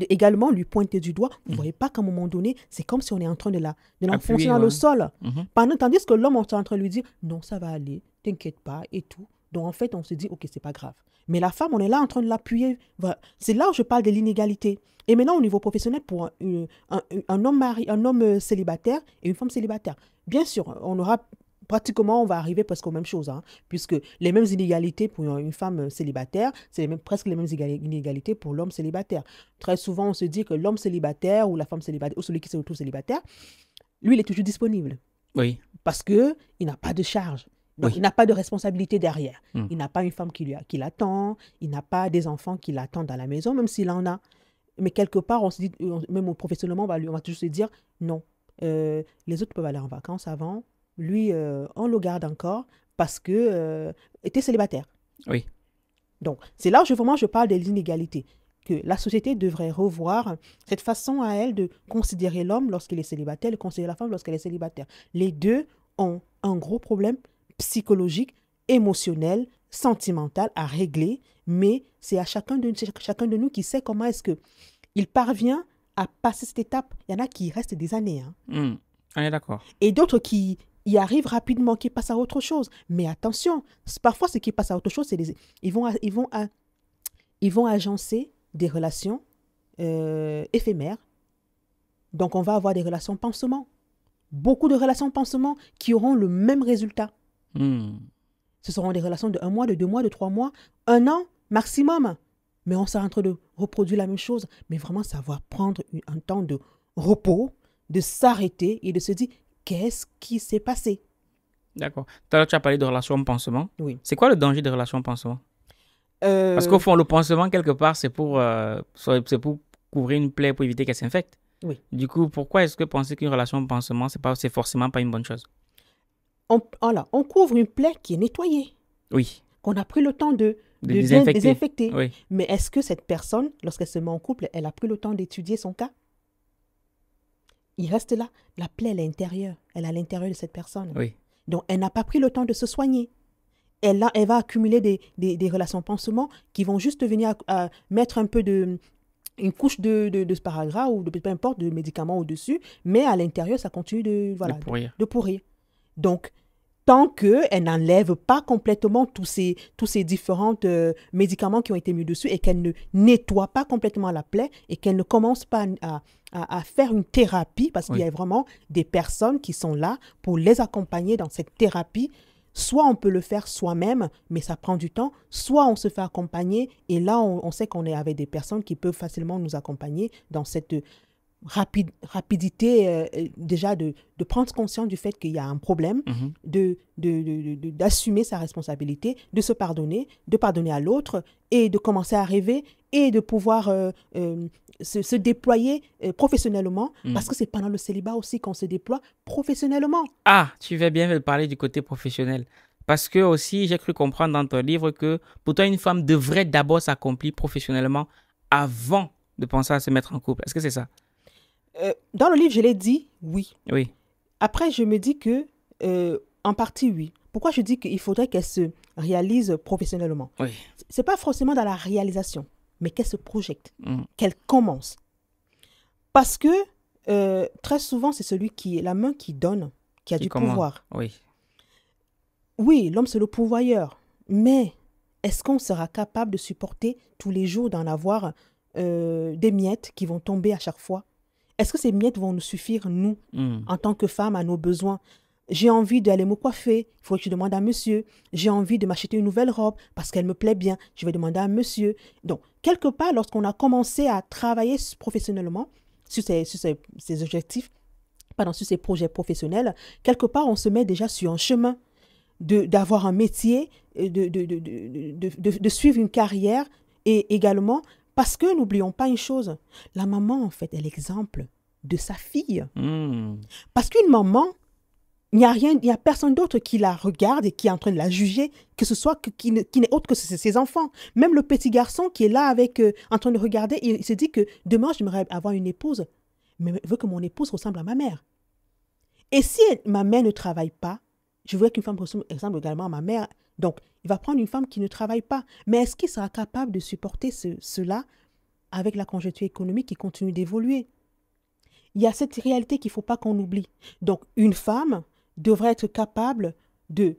également lui pointer du doigt. Vous ne mhm. voyez pas qu'à un moment donné, c'est comme si on est en train de la de l'enfoncer dans le sol. Mhm. Pendant, tandis que l'homme, on est en train de lui dire non, ça va aller, t'inquiète pas et tout. Donc en fait, on se dit ok, c'est pas grave. Mais la femme, on est là en train de l'appuyer. C'est là où je parle de l'inégalité. Et maintenant, au niveau professionnel, pour un, homme mari, un homme euh, célibataire et une femme célibataire, bien sûr, on aura pratiquement, on va arriver presque aux mêmes choses, hein. puisque les mêmes inégalités pour une femme célibataire, c'est les presque les mêmes inégalités pour l'homme célibataire. Très souvent, on se dit que l'homme célibataire ou la femme célibataire, ou celui qui se retrouve célibataire, lui, il est toujours disponible. Oui. Parce qu'il n'a pas de charge. Donc, il n'a pas de responsabilité derrière. Hmm. Il n'a pas une femme qui, lui qui l'attend, il n'a pas des enfants qui l'attendent à la maison, même s'il en a. Mais quelque part, on se dit, même professionnellement, on va, lui, on va toujours se dire non. Euh, les autres peuvent aller en vacances avant, lui, euh, on le garde encore parce que euh, était célibataire. Oui. Donc, c'est là où je, vraiment je parle des inégalités, que la société devrait revoir cette façon à elle de considérer l'homme lorsqu'il est célibataire, de considérer la femme lorsqu'elle est célibataire. Les deux ont un gros problème psychologique, émotionnel, sentimental à régler, mais c'est à chacun de, chacun de nous qui sait comment est-ce que il parvient à passer cette étape. Il y en a qui restent des années. Hein. Hmm. On est d'accord. Et d'autres qui, il arrive rapidement qui passe à autre chose. Mais attention, parfois ce qui passe à autre chose, c'est ils, vont, ils, vont, ils vont agencer des relations euh, éphémères. Donc on va avoir des relations pansement. Beaucoup de relations pansement qui auront le même résultat. Hmm. Ce seront des relations de un mois, de deux mois, de trois mois, un an maximum. Mais on sera en train de reproduire la même chose. Mais vraiment savoir prendre un temps de repos, de s'arrêter et de se dire qu'est-ce qui s'est passé D'accord. Tout à l'heure, tu as parlé de relation pensement. Oui. C'est quoi le danger de relation pensement euh, Parce qu'au fond, le pansement, quelque part, euh, c'est pour, couvrir une plaie pour éviter qu'elle s'infecte. Oui. Du coup, pourquoi est-ce que penser qu'une relation pansement, c'est pas, c'est forcément pas une bonne chose on, on couvre une plaie qui est nettoyée. Oui. Qu'on a pris le temps de, désinfecter. Mais est-ce que cette personne, lorsqu'elle se met en couple, elle a pris le temps d'étudier son cas il reste là. La plaie, elle est intérieure. Elle est à l'intérieur de cette personne. Donc, elle n'a pas pris le temps de se soigner. Elle, là, elle va accumuler des, des, relations pansement qui vont juste venir mettre un peu de, une couche de, de, de ou de peu importe de médicaments au-dessus, mais à l'intérieur, ça continue de, voilà, de, de pourrir. Donc, tant qu'elle n'enlève pas complètement tous ces, tous ces différents euh, médicaments qui ont été mis dessus et qu'elle ne nettoie pas complètement la plaie et qu'elle ne commence pas à, faire une thérapie, parce qu'il y a vraiment des personnes qui sont là pour les accompagner dans cette thérapie. Soit on peut le faire soi-même, mais ça prend du temps, soit on se fait accompagner et là on, on sait qu'on est avec des personnes qui peuvent facilement nous accompagner dans cette rapidité euh, euh, déjà de, prendre conscience du fait qu'il y a un problème, mhm. de d'assumer sa responsabilité, de se pardonner, de pardonner à l'autre et de commencer à rêver et de pouvoir euh, se, déployer professionnellement mhm. parce que c'est pendant le célibat aussi qu'on se déploie professionnellement. Ah, tu vas bien parler du côté professionnel. Parce que aussi, j'ai cru comprendre dans ton livre que pour toi, une femme devrait d'abord s'accomplir professionnellement avant de penser à se mettre en couple. Est-ce que c'est ça euh, dans le livre, je l'ai dit, oui. Oui. Après, je me dis que, euh, en partie, oui. Pourquoi je dis qu'il faudrait qu'elle se réalise professionnellement Oui. n'est pas forcément dans la réalisation, mais qu'elle se projette, mm. qu'elle commence. Parce que euh, très souvent, c'est celui qui est la main qui donne, qui a du pouvoir. Oui. Oui, l'homme, c'est le pourvoyeur. Mais est-ce qu'on sera capable de supporter tous les jours d'en avoir des miettes qui vont tomber à chaque fois est-ce que ces miettes vont nous suffire, nous, hmm. en tant que femmes, à nos besoins J'ai envie d'aller me coiffer, il faut que je demande à monsieur. J'ai envie de m'acheter une nouvelle robe parce qu'elle me plaît bien, je vais demander à monsieur. Donc, quelque part, lorsqu'on a commencé à travailler professionnellement sur ces, objectifs, pardon, sur ces projets professionnels, quelque part, on se met déjà sur un chemin d'avoir un métier, euh, de de, de suivre une carrière et également parce que n'oublions pas une chose, la maman, en fait, est l'exemple de sa fille. Hmm. Parce qu'une maman, il n'y a rien, il n'y a personne d'autre qui la regarde et qui est en train de la juger, que ce soit qui, n'est autre que ses, enfants. Même le petit garçon qui est là avec, euh, en train de regarder, il, se dit que demain, j'aimerais avoir une épouse, mais veut que mon épouse ressemble à ma mère. Et si ma mère ne travaille pas, je voudrais qu'une femme ressemble également à ma mère donc, il va prendre une femme qui ne travaille pas. Mais est-ce qu'il sera capable de supporter cela avec la conjecture économique qui continue d'évoluer Il y a cette réalité qu'il ne faut pas qu'on oublie. Donc, une femme devrait être capable de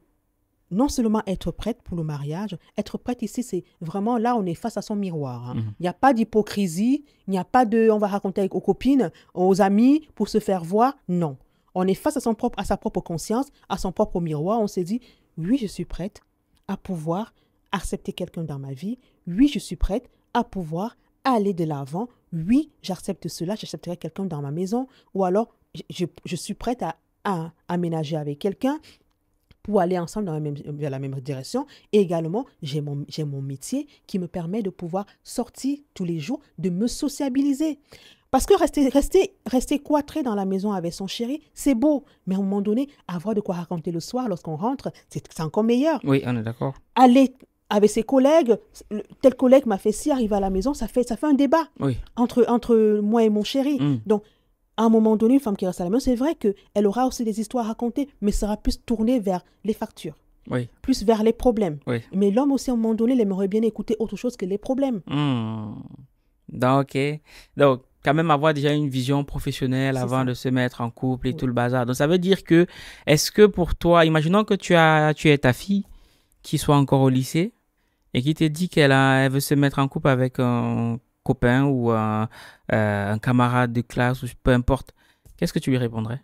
non seulement être prête pour le mariage, être prête ici, c'est vraiment là, on est face à son miroir. Hein. Mhm. Il n'y a pas d'hypocrisie, il n'y a pas de on va raconter avec, aux copines, aux amis pour se faire voir. Non. On est face à, son propre, à sa propre conscience, à son propre miroir. On s'est dit, oui, je suis prête, à pouvoir accepter quelqu'un dans ma vie. Oui, je suis prête à pouvoir aller de l'avant. Oui, j'accepte cela, j'accepterai quelqu'un dans ma maison. Ou alors, je, suis prête à, à aménager avec quelqu'un pour aller ensemble dans la même, direction. Et également, j'ai mon, j'ai mon métier qui me permet de pouvoir sortir tous les jours, de me sociabiliser. Parce que rester, rester, rester dans la maison avec son chéri, c'est beau. Mais à un moment donné, avoir de quoi raconter le soir lorsqu'on rentre, c'est encore meilleur. Oui, on est d'accord. Aller avec ses collègues, tel collègue m'a fait si arriver à la maison, ça fait, ça fait un débat entre, entre moi et mon chéri. Mm. Donc, à un moment donné, une femme qui reste à la maison, c'est vrai qu'elle aura aussi des histoires à raconter, mais sera plus tournée vers les factures. Oui. Plus vers les problèmes. Oui. Mais l'homme aussi, à un moment donné, il aimerait bien écouter autre chose que les problèmes. Mm. Donc, ok Donc, quand même avoir déjà une vision professionnelle avant de se mettre en couple et tout le bazar. Donc ça veut dire que, est-ce que pour toi, imaginons que tu, as, tu ta fille qui soit encore au lycée et qui te dit qu'elle elle veut se mettre en couple avec un copain ou euh, un, camarade de classe ou peu importe, qu'est-ce que tu lui répondrais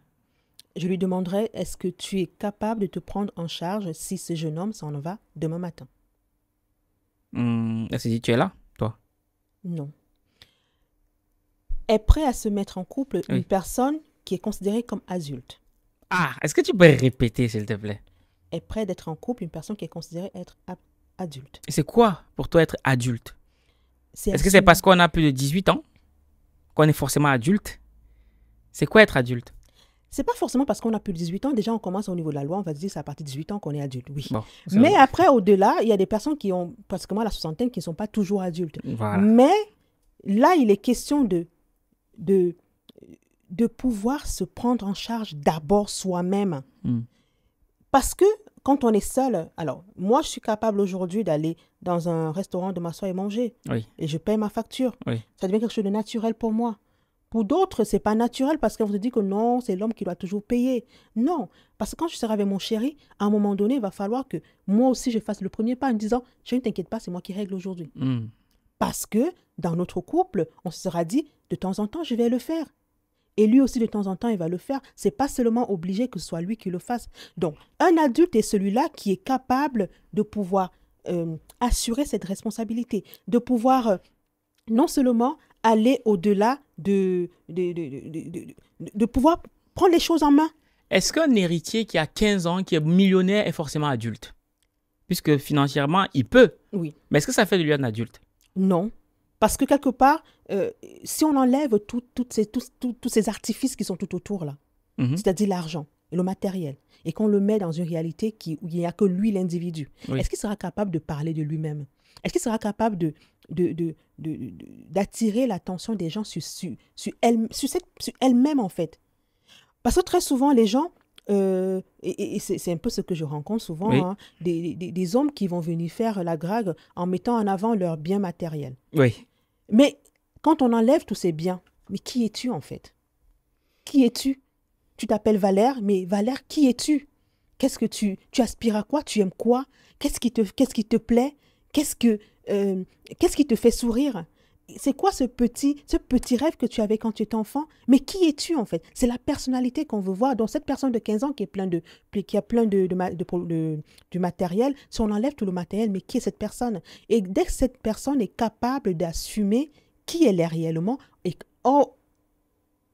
Je lui demanderais, est-ce que tu es capable de te prendre en charge si ce jeune homme s'en va demain matin mmh, elle s'est dit, tu es là, toi Non est prêt à se mettre en couple une personne qui est considérée comme adulte. Ah, est-ce que tu peux répéter, s'il te plaît Est prêt d'être en couple une personne qui est considérée être adulte. Et C'est quoi pour toi être adulte Est-ce que c'est parce qu'on a plus de 18 ans qu'on est forcément adulte C'est quoi être adulte c'est pas forcément parce qu'on a plus de 18 ans. Déjà, on commence au niveau de la loi, on va dire c'est à partir de 18 ans qu'on est adulte, oui. Mais après, au-delà, il y a des personnes qui ont pratiquement la soixantaine qui ne sont pas toujours adultes. Mais là, il est question de de, de pouvoir se prendre en charge d'abord soi-même. Hmm. Parce que quand on est seul, alors moi je suis capable aujourd'hui d'aller dans un restaurant de m'asseoir et manger. Et je paye ma facture. Ça devient quelque chose de naturel pour moi. Pour d'autres, c'est pas naturel parce qu'on vous dit que non, c'est l'homme qui doit toujours payer. Non, parce que quand je serai avec mon chéri, à un moment donné, il va falloir que moi aussi je fasse le premier pas en disant, je ne t'inquiète pas, c'est moi qui règle aujourd'hui. Hmm. Parce que dans notre couple, on se sera dit, de temps en temps, je vais le faire. Et lui aussi, de temps en temps, il va le faire. C'est pas seulement obligé que ce soit lui qui le fasse. Donc, un adulte est celui-là qui est capable de pouvoir euh, assurer cette responsabilité, de pouvoir euh, non seulement aller au-delà de de, de, de pouvoir prendre les choses en main. Est-ce qu'un héritier qui a 15 ans, qui est millionnaire, est forcément adulte Puisque financièrement, il peut. Oui. Mais est-ce que ça fait de lui un adulte non. Parce que quelque part, euh, si on enlève tous ces, ces artifices qui sont tout autour là, mhm. c'est-à-dire l'argent et le matériel, et qu'on le met dans une réalité qui, où il n'y a que lui, l'individu, est-ce qu'il sera capable de parler de lui-même Est-ce qu'il sera capable de, d'attirer de, de, l'attention des gens elle, sur elle-même en fait Parce que très souvent, les gens euh, et, c'est un peu ce que je rencontre souvent, hein. des, hommes qui vont venir faire la grague en mettant en avant leurs biens matériels. Oui. Mais quand on enlève tous ces biens, mais qui es-tu en fait Qui es-tu Tu t'appelles Valère, mais Valère, qui es-tu Qu'est-ce que tu tu aspires à quoi Tu aimes quoi Qu'est-ce qui te qui te plaît quest euh, qu'est-ce qui te fait sourire c'est quoi ce petit, ce petit rêve que tu avais quand tu étais enfant Mais qui es-tu en fait C'est la personnalité qu'on veut voir. dans cette personne de 15 ans qui est plein de, qui a plein de, de, de, du matériel, si on enlève tout le matériel, mais qui est cette personne Et dès que cette personne est capable d'assumer qui elle est réellement, et hors,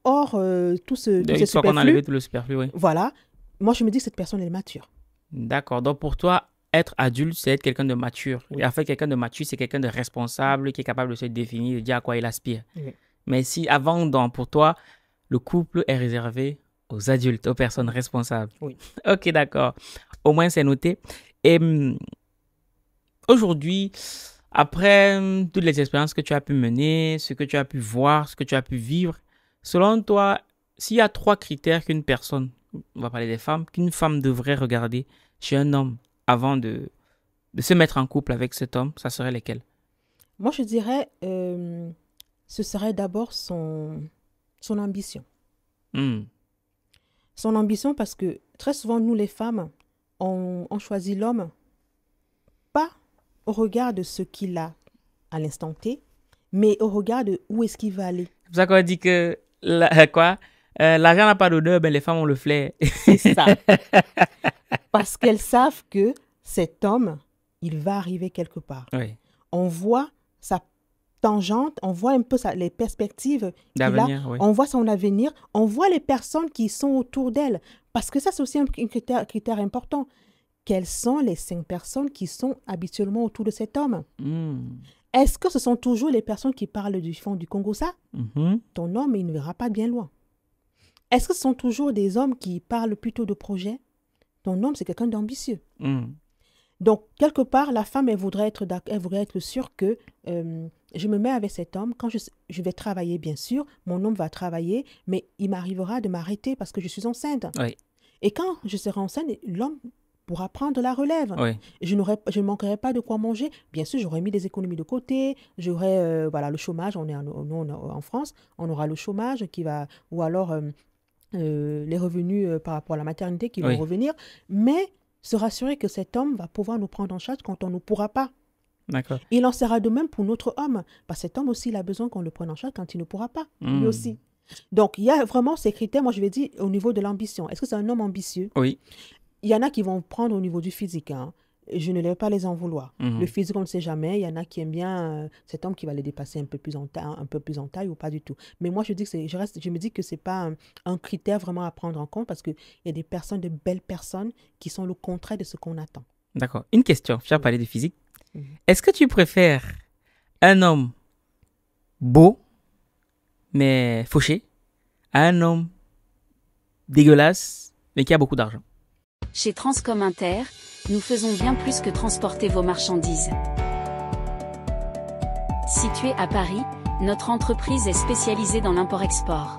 hors euh, tout ce, tout, ce superflu, a enlevé tout le superflu, voilà, moi je me dis que cette personne est mature. D'accord. Donc pour toi, être adulte, c'est être quelqu'un de mature. Et en fait, quelqu'un de mature, c'est quelqu'un de responsable, qui est capable de se définir, de dire à quoi il aspire. Mais si avant, dans, pour toi, le couple est réservé aux adultes, aux personnes responsables. Oui. ok, d'accord. Au moins, c'est noté. Et hum, aujourd'hui, après hum, toutes les expériences que tu as pu mener, ce que tu as pu voir, ce que tu as pu vivre, selon toi, s'il y a trois critères qu'une personne, on va parler des femmes, qu'une femme devrait regarder chez un homme avant de, de se mettre en couple avec cet homme, ça serait lesquels Moi, je dirais, euh, ce serait d'abord son, son ambition. Hmm. Son ambition parce que très souvent, nous les femmes, on, on choisit l'homme pas au regard de ce qu'il a à l'instant T, mais au regard de où est-ce qu'il va aller. C'est pour ça qu'on dit que quoi euh, l'argent n'a pas d'odeur, mais ben, les femmes ont le flair. C'est ça. parce qu'elles savent que cet homme, il va arriver quelque part. On voit sa tangente, on voit un peu les perspectives qu'il a, on voit son avenir, on voit les personnes qui sont autour d'elle. Parce que ça, c'est aussi un critère, critère important. Quelles sont les cinq personnes qui sont habituellement autour de cet homme hmm. Est-ce que ce sont toujours les personnes qui parlent du fond du Congo ça mm-hmm. Ton homme, il ne verra pas bien loin. Est-ce que ce sont toujours des hommes qui parlent plutôt de projets ton homme, c'est quelqu'un d'ambitieux. Hmm. Donc, quelque part, la femme, elle voudrait être, elle voudrait être sûre que euh, je me mets avec cet homme. Quand je, vais travailler, bien sûr, mon homme va travailler, mais il m'arrivera de m'arrêter parce que je suis enceinte. Et quand je serai enceinte, l'homme pourra prendre la relève. Je ne manquerai pas de quoi manger. Bien sûr, j'aurais mis des économies de côté. J'aurais, euh, voilà, le chômage. On est en, France, on aura le chômage qui va, ou alors euh, euh, les revenus euh, par rapport à la maternité qui vont revenir, mais se rassurer que cet homme va pouvoir nous prendre en charge quand on ne pourra pas. Il en sera de même pour notre homme, parce cet homme aussi, il a besoin qu'on le prenne en charge quand il ne pourra pas, lui hmm. aussi. Donc, il y a vraiment ces critères, moi je vais dire, au niveau de l'ambition. Est-ce que c'est un homme ambitieux Oui. Il y en a qui vont prendre au niveau du physique. Hein je ne vais pas les en vouloir. Mhm. Le physique, on ne sait jamais. Il y en a qui aiment bien euh, cet homme qui va les dépasser un peu plus en taille, un peu plus en taille ou pas du tout. Mais moi, je dis que je reste, je me dis que ce n'est pas un, critère vraiment à prendre en compte parce qu'il y a des personnes, de belles personnes, qui sont le contraire de ce qu'on attend. D'accord. Une question. Je vais parler de physique. Mhm. Est-ce que tu préfères un homme beau mais fauché à un homme dégueulasse mais qui a beaucoup d'argent? Chez Transcom nous faisons bien plus que transporter vos marchandises. Située à Paris, notre entreprise est spécialisée dans l'import-export.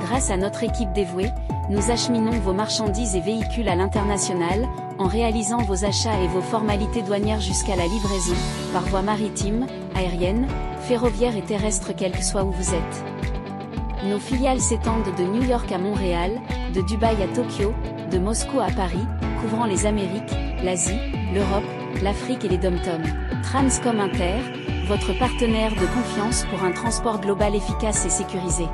Grâce à notre équipe dévouée, nous acheminons vos marchandises et véhicules à l'international, en réalisant vos achats et vos formalités douanières jusqu'à la livraison, par voie maritime, aérienne, ferroviaire et terrestre quel que soit où vous êtes. Nos filiales s'étendent de New York à Montréal, de Dubaï à Tokyo, de Moscou à Paris, couvrant les Amériques, l'Asie, l'Europe, l'Afrique et les dom-tom. Transcom Inter, votre partenaire de confiance pour un transport global efficace et sécurisé.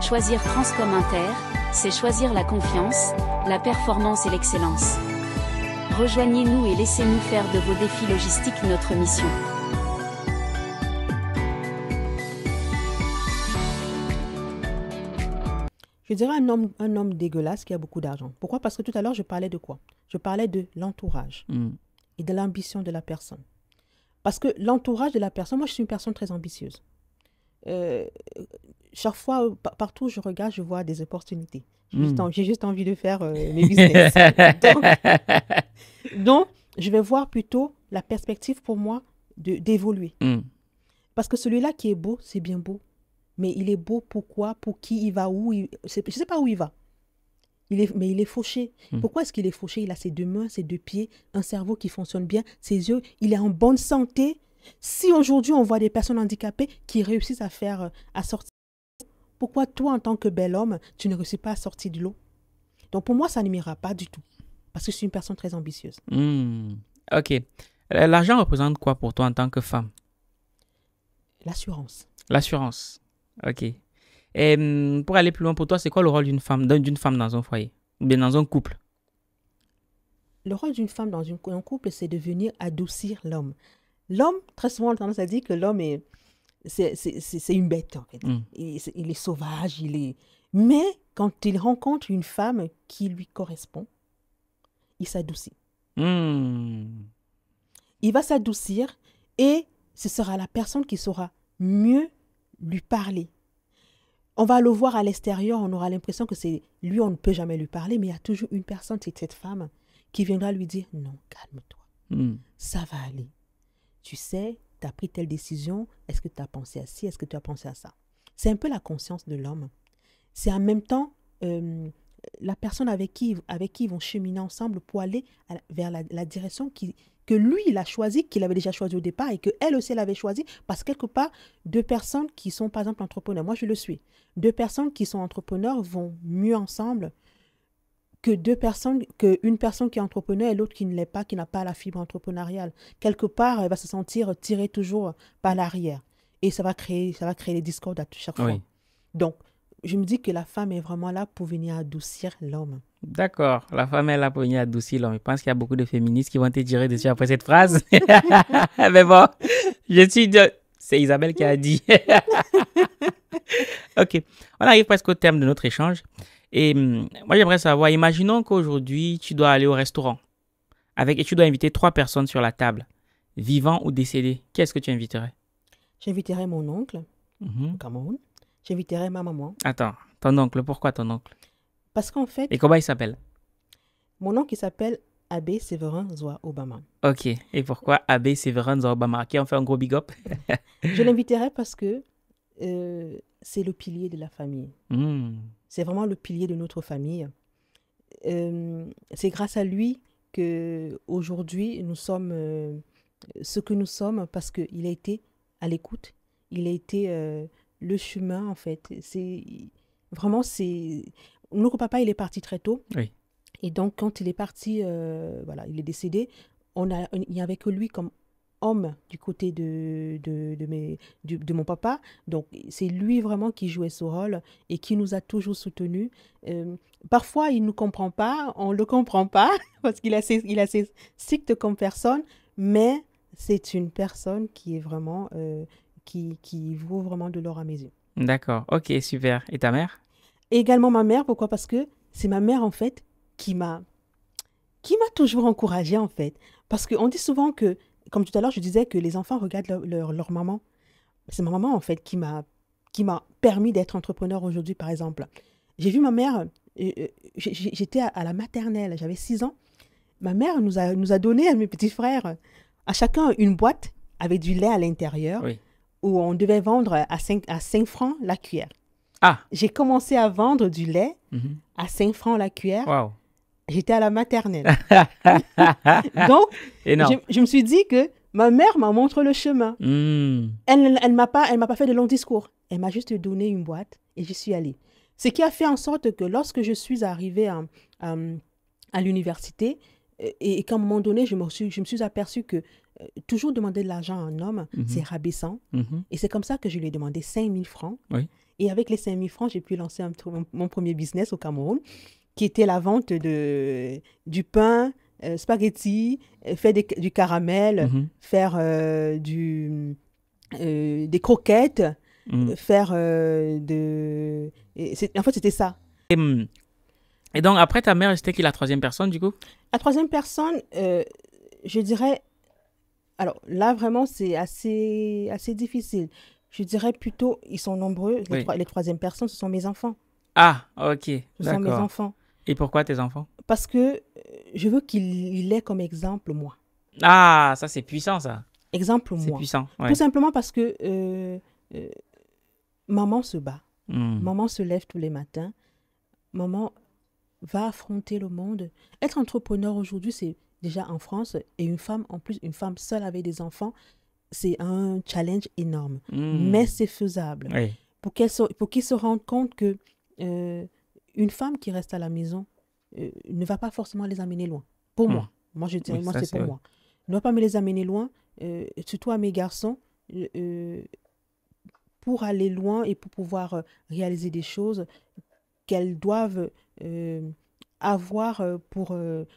Choisir Transcom Inter, c'est choisir la confiance, la performance et l'excellence. Rejoignez-nous et laissez-nous faire de vos défis logistiques notre mission. Je dirais un homme, un homme dégueulasse qui a beaucoup d'argent. Pourquoi Parce que tout à l'heure, je parlais de quoi Je parlais de l'entourage mm. et de l'ambition de la personne. Parce que l'entourage de la personne, moi, je suis une personne très ambitieuse. Euh, chaque fois, partout où je regarde, je vois des opportunités. J'ai mm. juste, envie de faire euh, mes business. donc, je vais voir plutôt la perspective pour moi d'évoluer. Mm. Parce que celui-là qui est beau, c'est bien beau mais il est beau pourquoi, pour qui il va, où il... Je ne sais pas où il va. Il est, mais il est fauché. Hmm. Pourquoi est-ce qu'il est fauché Il a ses deux mains, ses deux pieds, un cerveau qui fonctionne bien, ses yeux, il est en bonne santé. Si aujourd'hui on voit des personnes handicapées qui réussissent à faire, euh, à sortir, pourquoi toi en tant que bel homme, tu ne réussis pas à sortir de l'eau Donc pour moi, ça ne m'ira pas du tout, parce que je suis une personne très ambitieuse. Hmm. Ok. L'argent représente quoi pour toi en tant que femme L'assurance. L'assurance. Ok. pour aller plus loin, pour toi, c'est quoi le rôle d'une femme, d'une femme dans un foyer ou bien dans un couple Le rôle d'une femme dans un couple, c'est de venir adoucir l'homme. L'homme, très souvent, on a tendance à dire que l'homme est, c'est, une bête, en fait. Mm. Il, est, sauvage, il est... Mais quand il rencontre une femme qui lui correspond, il s'adoucit. Mm. Il va s'adoucir et ce sera la personne qui saura mieux lui parler. On va le voir à l'extérieur, on aura l'impression que c'est lui, on ne peut jamais lui parler, mais il y a toujours une personne, c'est cette femme, qui viendra lui dire Non, calme-toi, hmm. ça va aller. Tu sais, tu as pris telle décision, est-ce que tu as pensé à ci, est-ce que tu as pensé à ça C'est un peu la conscience de l'homme. C'est en même temps euh, la personne avec qui, avec qui ils vont cheminer ensemble pour aller vers la direction qui, que lui, il a choisi, qu'il avait déjà choisi au départ et que elle aussi, elle avait choisi parce que quelque part, deux personnes qui sont, par exemple, entrepreneurs, moi je le suis, deux personnes qui sont entrepreneurs vont mieux ensemble que deux personnes, que une personne qui est entrepreneur et l'autre qui ne l'est pas, qui n'a pas la fibre entrepreneuriale. Quelque part, elle va se sentir tirée toujours par l'arrière et ça va créer, ça va créer des discordes à chaque Donc, je me dis que la femme est vraiment là pour venir adoucir l'homme. D'accord. La femme elle a poigné à adoucir l'homme. Je pense qu'il y a beaucoup de féministes qui vont te dire dessus après cette phrase. Mais bon, je suis C'est Isabelle qui a dit. ok. On arrive presque au terme de notre échange. Et hum, moi, j'aimerais savoir, imaginons qu'aujourd'hui, tu dois aller au restaurant avec, et tu dois inviter trois personnes sur la table, vivants ou décédés. Qu'est-ce que tu inviterais J'inviterais mon oncle, mm J'inviterais ma maman. Attends, ton oncle, pourquoi ton oncle parce qu'en fait. Et comment il s'appelle Mon nom qui s'appelle Abbé Séverin Zoa Obama. Ok. Et pourquoi Abbé Séverin Zoa Obama Qui en fait un gros big up Je l'inviterai parce que euh, c'est le pilier de la famille. Hmm. C'est vraiment le pilier de notre famille. Euh, c'est grâce à lui que aujourd'hui nous sommes euh, ce que nous sommes parce qu'il a été à l'écoute. Il a été le chemin en fait. C'est vraiment c'est mon papa, il est parti très tôt. Et donc, quand il est parti, euh, voilà, il est décédé, on a, il n'y avait que lui comme homme du côté de, de, de, mes, de, mon papa. Donc, c'est lui vraiment qui jouait ce rôle et qui nous a toujours soutenus. Euh, parfois, il ne nous comprend pas, on ne le comprend pas, parce qu'il a ses, il comme personne, mais c'est une personne qui est vraiment, euh, qui, qui vaut vraiment de l'or à mes yeux. D'accord, ok, super. Et ta mère et également ma mère, pourquoi Parce que c'est ma mère, en fait, qui m'a qui m'a toujours encouragée, en fait. Parce qu'on dit souvent que, comme tout à l'heure, je disais que les enfants regardent leur, maman. C'est ma maman, en fait, qui m'a qui m'a permis d'être entrepreneur aujourd'hui, par exemple. J'ai vu ma mère, euh, euh, j'étais à la maternelle, j'avais six ans. Ma mère nous a, nous a donné, à mes petits frères, à chacun une boîte avec du lait à l'intérieur, où on devait vendre à 5, à 5 francs la cuillère. Ah. J'ai commencé à vendre du lait mhm. à 5 francs la cuillère. J'étais à la maternelle. Donc, je, me suis dit que ma mère m'a montré le chemin. Hmm. Elle Elle ne elle m'a pas, fait de longs discours. Elle m'a juste donné une boîte et j'y suis allée. Ce qui a fait en sorte que lorsque je suis arrivée à, l'université, euh, et, qu'à un moment donné, je me suis, je me suis aperçue que euh, toujours demander de l'argent à un homme, mhm. c'est rabaissant. Mhm. Et c'est comme ça que je lui ai demandé 5 000 francs. Oui. Et avec les 5000 francs, j'ai pu lancer mon premier business au Cameroun, qui était la vente de, du pain, euh, spaghetti, euh, faire du caramel, mhm. faire euh, du, des croquettes, mhm. faire de... en fait, c'était ça. Hmm, et, donc, après, ta mère, c'était qui la troisième personne, du coup La troisième personne, je dirais... Alors là, vraiment, c'est assez, assez difficile. Je dirais plutôt, ils sont nombreux. Les, trois, troisième personnes, ce sont mes enfants. Ah, ok. Ce sont mes enfants. Et pourquoi tes enfants Parce que euh, je veux qu'il ait comme exemple moi. Ah, ça c'est puissant ça. Exemple moi. C'est puissant. Tout simplement parce que euh, euh, maman se bat. Hmm. Maman se lève tous les matins. Maman va affronter le monde. Être entrepreneur aujourd'hui, c'est déjà en France, et une femme en plus, une femme seule avec des enfants, c'est un challenge énorme, hmm. mais c'est faisable. Pour qu'ils se rendent compte que euh, une femme qui reste à la maison euh, ne va pas forcément les amener loin. Pour hmm. moi, moi je dirais, c'est pour moi. Ne va pas me les amener loin, euh, surtout à mes garçons, pour aller loin et pour pouvoir réaliser des choses qu'elles doivent avoir pour,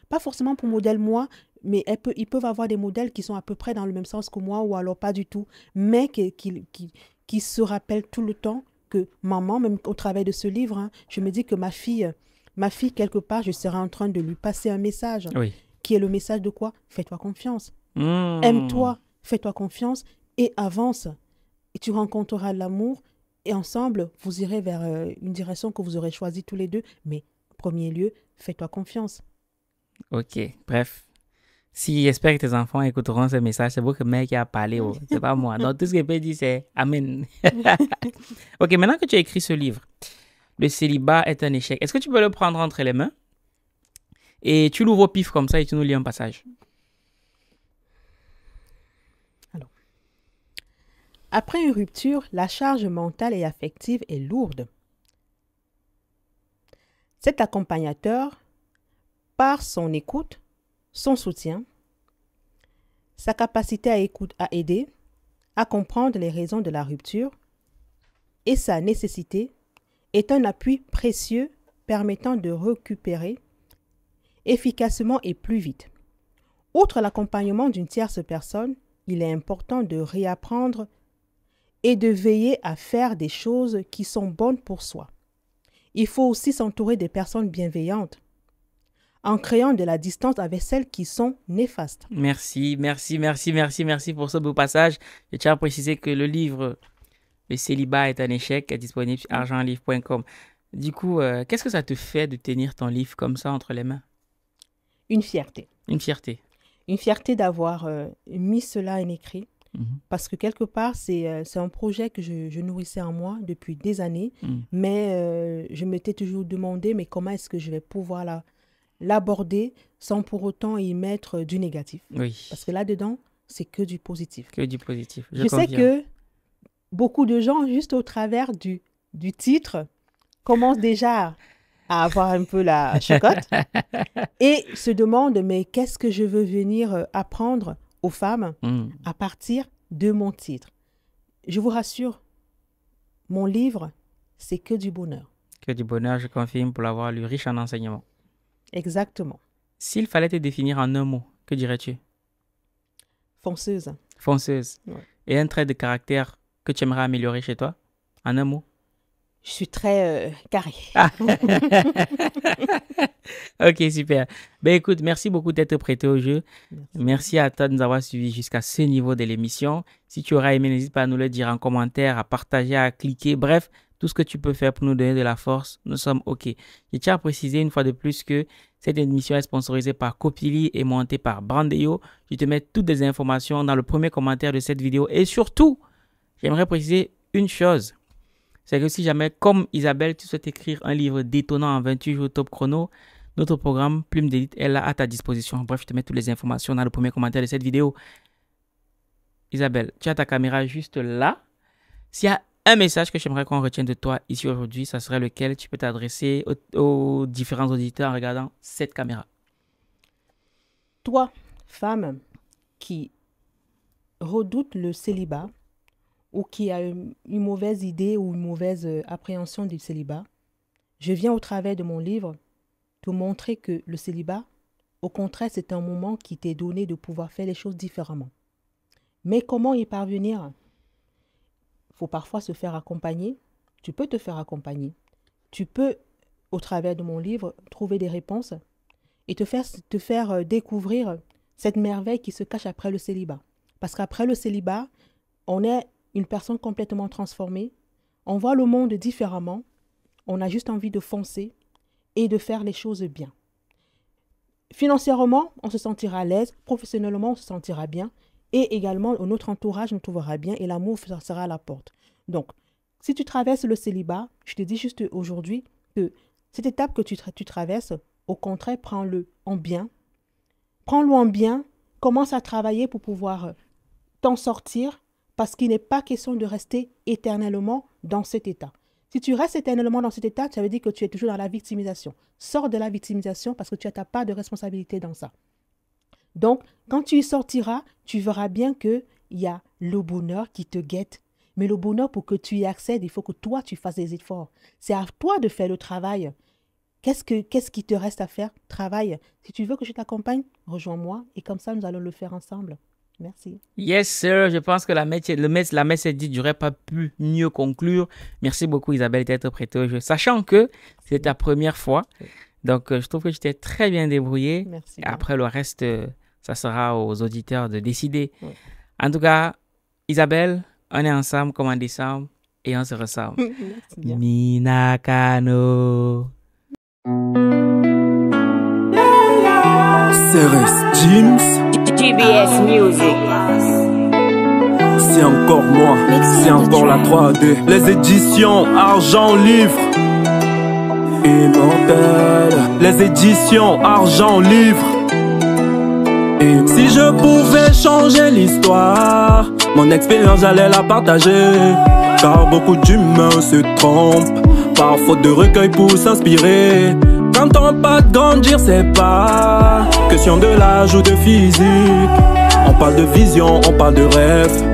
pas forcément pour modèle moi, mais ils peuvent avoir des modèles qui sont à peu près dans le même sens que moi ou alors pas du tout, mais qui, se rappellent tout le temps que maman, même au travail de ce livre, hein, je me dis que ma fille, ma fille, quelque part, je serai en train de lui passer un message. Qui est le message de quoi Fais-toi confiance. Mmh. Aime-toi, fais-toi confiance et avance. Et tu rencontreras l'amour et ensemble, vous irez vers euh, une direction que vous aurez choisie tous les deux. Mais, premier lieu, fais-toi confiance. Ok, bref, si j'espère que tes enfants écouteront ce message, c'est que mec qui a parlé, oh. c'est pas moi. Donc tout ce que je dire, c'est Amen. ok, maintenant que tu as écrit ce livre, Le célibat est un échec, est-ce que tu peux le prendre entre les mains et tu l'ouvres au pif comme ça et tu nous lis un passage Alors, après une rupture, la charge mentale et affective est lourde. Cet accompagnateur, par son écoute, son soutien, sa capacité à, écouter, à aider, à comprendre les raisons de la rupture et sa nécessité est un appui précieux permettant de récupérer efficacement et plus vite. Outre l'accompagnement d'une tierce personne, il est important de réapprendre et de veiller à faire des choses qui sont bonnes pour soi. Il faut aussi s'entourer des personnes bienveillantes en créant de la distance avec celles qui sont néfastes. Merci, merci, merci, merci, merci pour ce beau passage. Je tiens à préciser que le livre Le célibat est un échec est disponible sur argentlivre.com. Du coup, euh, qu'est-ce que ça te fait de tenir ton livre comme ça entre les mains Une fierté. Une fierté. Une fierté d'avoir euh, mis cela en écrit. Mhm. Parce que quelque part, c'est euh, un projet que je, nourrissais en moi depuis des années, mhm. mais je m'étais toujours demandé, mais comment est-ce que je vais pouvoir la, l'aborder sans pour autant y mettre du négatif. Oui. Parce que là-dedans, c'est que du positif. Que du positif. Je, sais que beaucoup de gens, juste au travers du, du titre, commencent déjà à avoir un peu la chocotte et se demandent mais qu'est-ce que je veux venir euh, apprendre aux femmes mm. à partir de mon titre Je vous rassure, mon livre, c'est que du bonheur. Que du bonheur, je confirme, pour l'avoir lu riche en enseignements. Exactement. S'il fallait te définir en un mot, que dirais-tu Fonceuse. Fonceuse. Et un trait de caractère que tu aimerais améliorer chez toi En un mot Je suis très euh, carré. Ah. ok, super. Ben écoute, merci beaucoup d'être prêté au jeu. Merci. à toi de nous avoir suivis jusqu'à ce niveau de l'émission. Si tu auras aimé, n'hésite pas à nous le dire en commentaire, à partager, à cliquer. Bref, tout ce que tu peux faire pour nous donner de la force, nous sommes OK. Je tiens à préciser une fois de plus que cette émission est sponsorisée par Copili et montée par Brandeo. Je te mets toutes les informations dans le premier commentaire de cette vidéo. Et surtout, j'aimerais préciser une chose. C'est que si jamais, comme Isabelle, tu souhaites écrire un livre détonnant en 28 jours top chrono, notre programme Plume d'élite est là à ta disposition. Bref, je te mets toutes les informations dans le premier commentaire de cette vidéo. Isabelle, tu as ta caméra juste là. S'il y a un message que j'aimerais qu'on retienne de toi ici aujourd'hui, ça serait lequel tu peux t'adresser aux, différents auditeurs en regardant cette caméra. Toi, femme qui redoute le célibat ou qui a une, une mauvaise idée ou une mauvaise euh, appréhension du célibat, je viens au travers de mon livre te montrer que le célibat, au contraire, c'est un moment qui t'est donné de pouvoir faire les choses différemment. Mais comment y parvenir faut parfois se faire accompagner. Tu peux te faire accompagner. Tu peux, au travers de mon livre, trouver des réponses et te faire, te faire euh, découvrir cette merveille qui se cache après le célibat. Parce qu'après le célibat, on est une personne complètement transformée. On voit le monde différemment. On a juste envie de foncer et de faire les choses bien. Financièrement, on se sentira à l'aise. Professionnellement, on se sentira bien. Et également, notre entourage nous trouvera bien et l'amour sera à la porte. Donc, si tu traverses le célibat, je te dis juste aujourd'hui que cette étape que tu, tu traverses, au contraire, prends-le en bien. Prends-le en bien, commence à travailler pour pouvoir euh, t'en sortir parce qu'il n'est pas question de rester éternellement dans cet état. Si tu restes éternellement dans cet état, ça veut dire que tu es toujours dans la victimisation. Sors de la victimisation parce que tu n'as pas de responsabilité dans ça. Donc, quand tu y sortiras, tu verras bien qu'il y a le bonheur qui te guette. Mais le bonheur, pour que tu y accèdes, il faut que toi, tu fasses des efforts. C'est à toi de faire le travail. Qu'est-ce, que, qu'est-ce qui te reste à faire Travaille. Si tu veux que je t'accompagne, rejoins-moi et comme ça, nous allons le faire ensemble. Merci. Yes, sir. Je pense que la messe, la est dite. n'aurais pas pu mieux conclure. Merci beaucoup, Isabelle, d'être prêtée au jeu. Sachant que c'est ta première fois. Donc, euh, je trouve que tu t'es très bien débrouillée. Merci. après, le reste, euh, ça sera aux auditeurs de décider. En tout cas, Isabelle, on est ensemble comme en décembre et on se ressemble. Minakano. C'est encore moi, c'est encore la 3D. Les éditions Argent Livre. Immortel. Les éditions Argent Livre. Si je pouvais changer l'histoire, mon expérience j'allais la partager. Car beaucoup d'humains se trompent, par faute de recueil pour s'inspirer. on pas de grandir, c'est pas question de l'âge ou de physique. On parle de vision, on parle de rêve.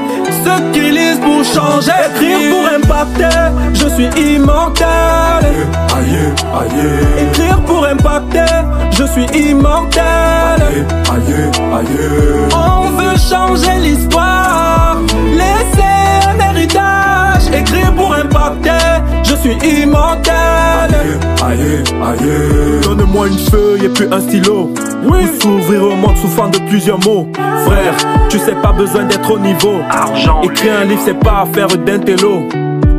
ceux qui lisent pour changer, écrire pour impacter, je suis immortel. Aïe, aïe. Écrire pour impacter, je suis immortel. Aïe, aïe. On veut changer l'histoire, laisser un héritage écrit pour impacter Je suis immortel Donne-moi une feuille et puis un stylo Oui s'ouvrir au monde forme de plusieurs mots Frère, tu sais pas besoin d'être au niveau Argent Écrire un livre c'est pas affaire d'intello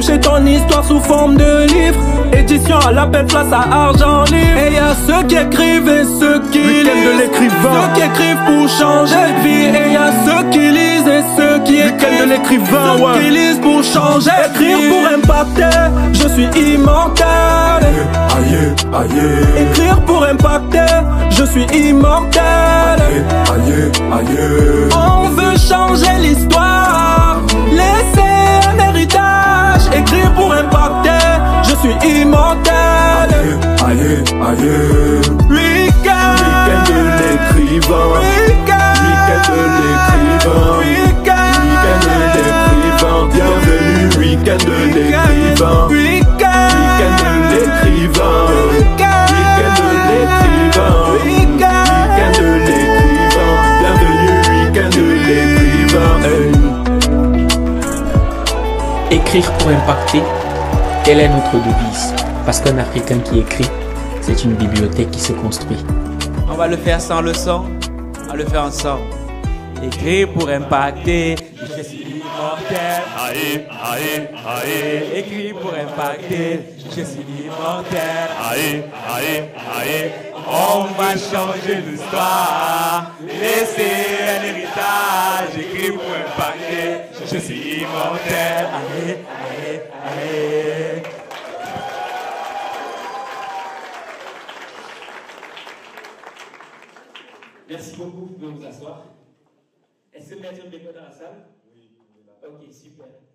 Toucher ton histoire sous forme de livre. Édition à la belle place à argent libre. Et y'a ceux qui écrivent et ceux qui lisent. de l'écrivain. Ceux qui écrivent pour changer de vie. Et y'a ceux qui lisent et ceux qui écrivent. de l'écrivain, Ceux qui lisent pour changer Écrire pour impacter, je suis immortel. Aïe, aïe. Écrire pour impacter, je suis immortel. Aïe, aïe. On veut changer l'histoire. écrit pour impacter. Je suis immortel. Allez, allez, Week-end. Week-end de l'écrivain. Week-end. Week-end de l'écrivain. Week-end. Week-end de l'écrivain. Bienvenue, week-end de l'écrivain. Week-end. Week-end de l'écrivain. Écrire pour impacter, quel est notre devise. Parce qu'un Africain qui écrit, c'est une bibliothèque qui se construit. On va le faire sans le sang, on va le faire ensemble. Écrire pour impacter, je suis immortel. Aïe, aïe, aïe. Écrire pour impacter, je suis immortel. Aïe, aïe, aïe. On va changer l'histoire, laisser un héritage. Écrire pour impacter, je suis immortel. Allez, allez, allez. Merci beaucoup. Vous pouvez vous asseoir. Est-ce que vous mettez un déco dans la salle? Oui. Ok, super.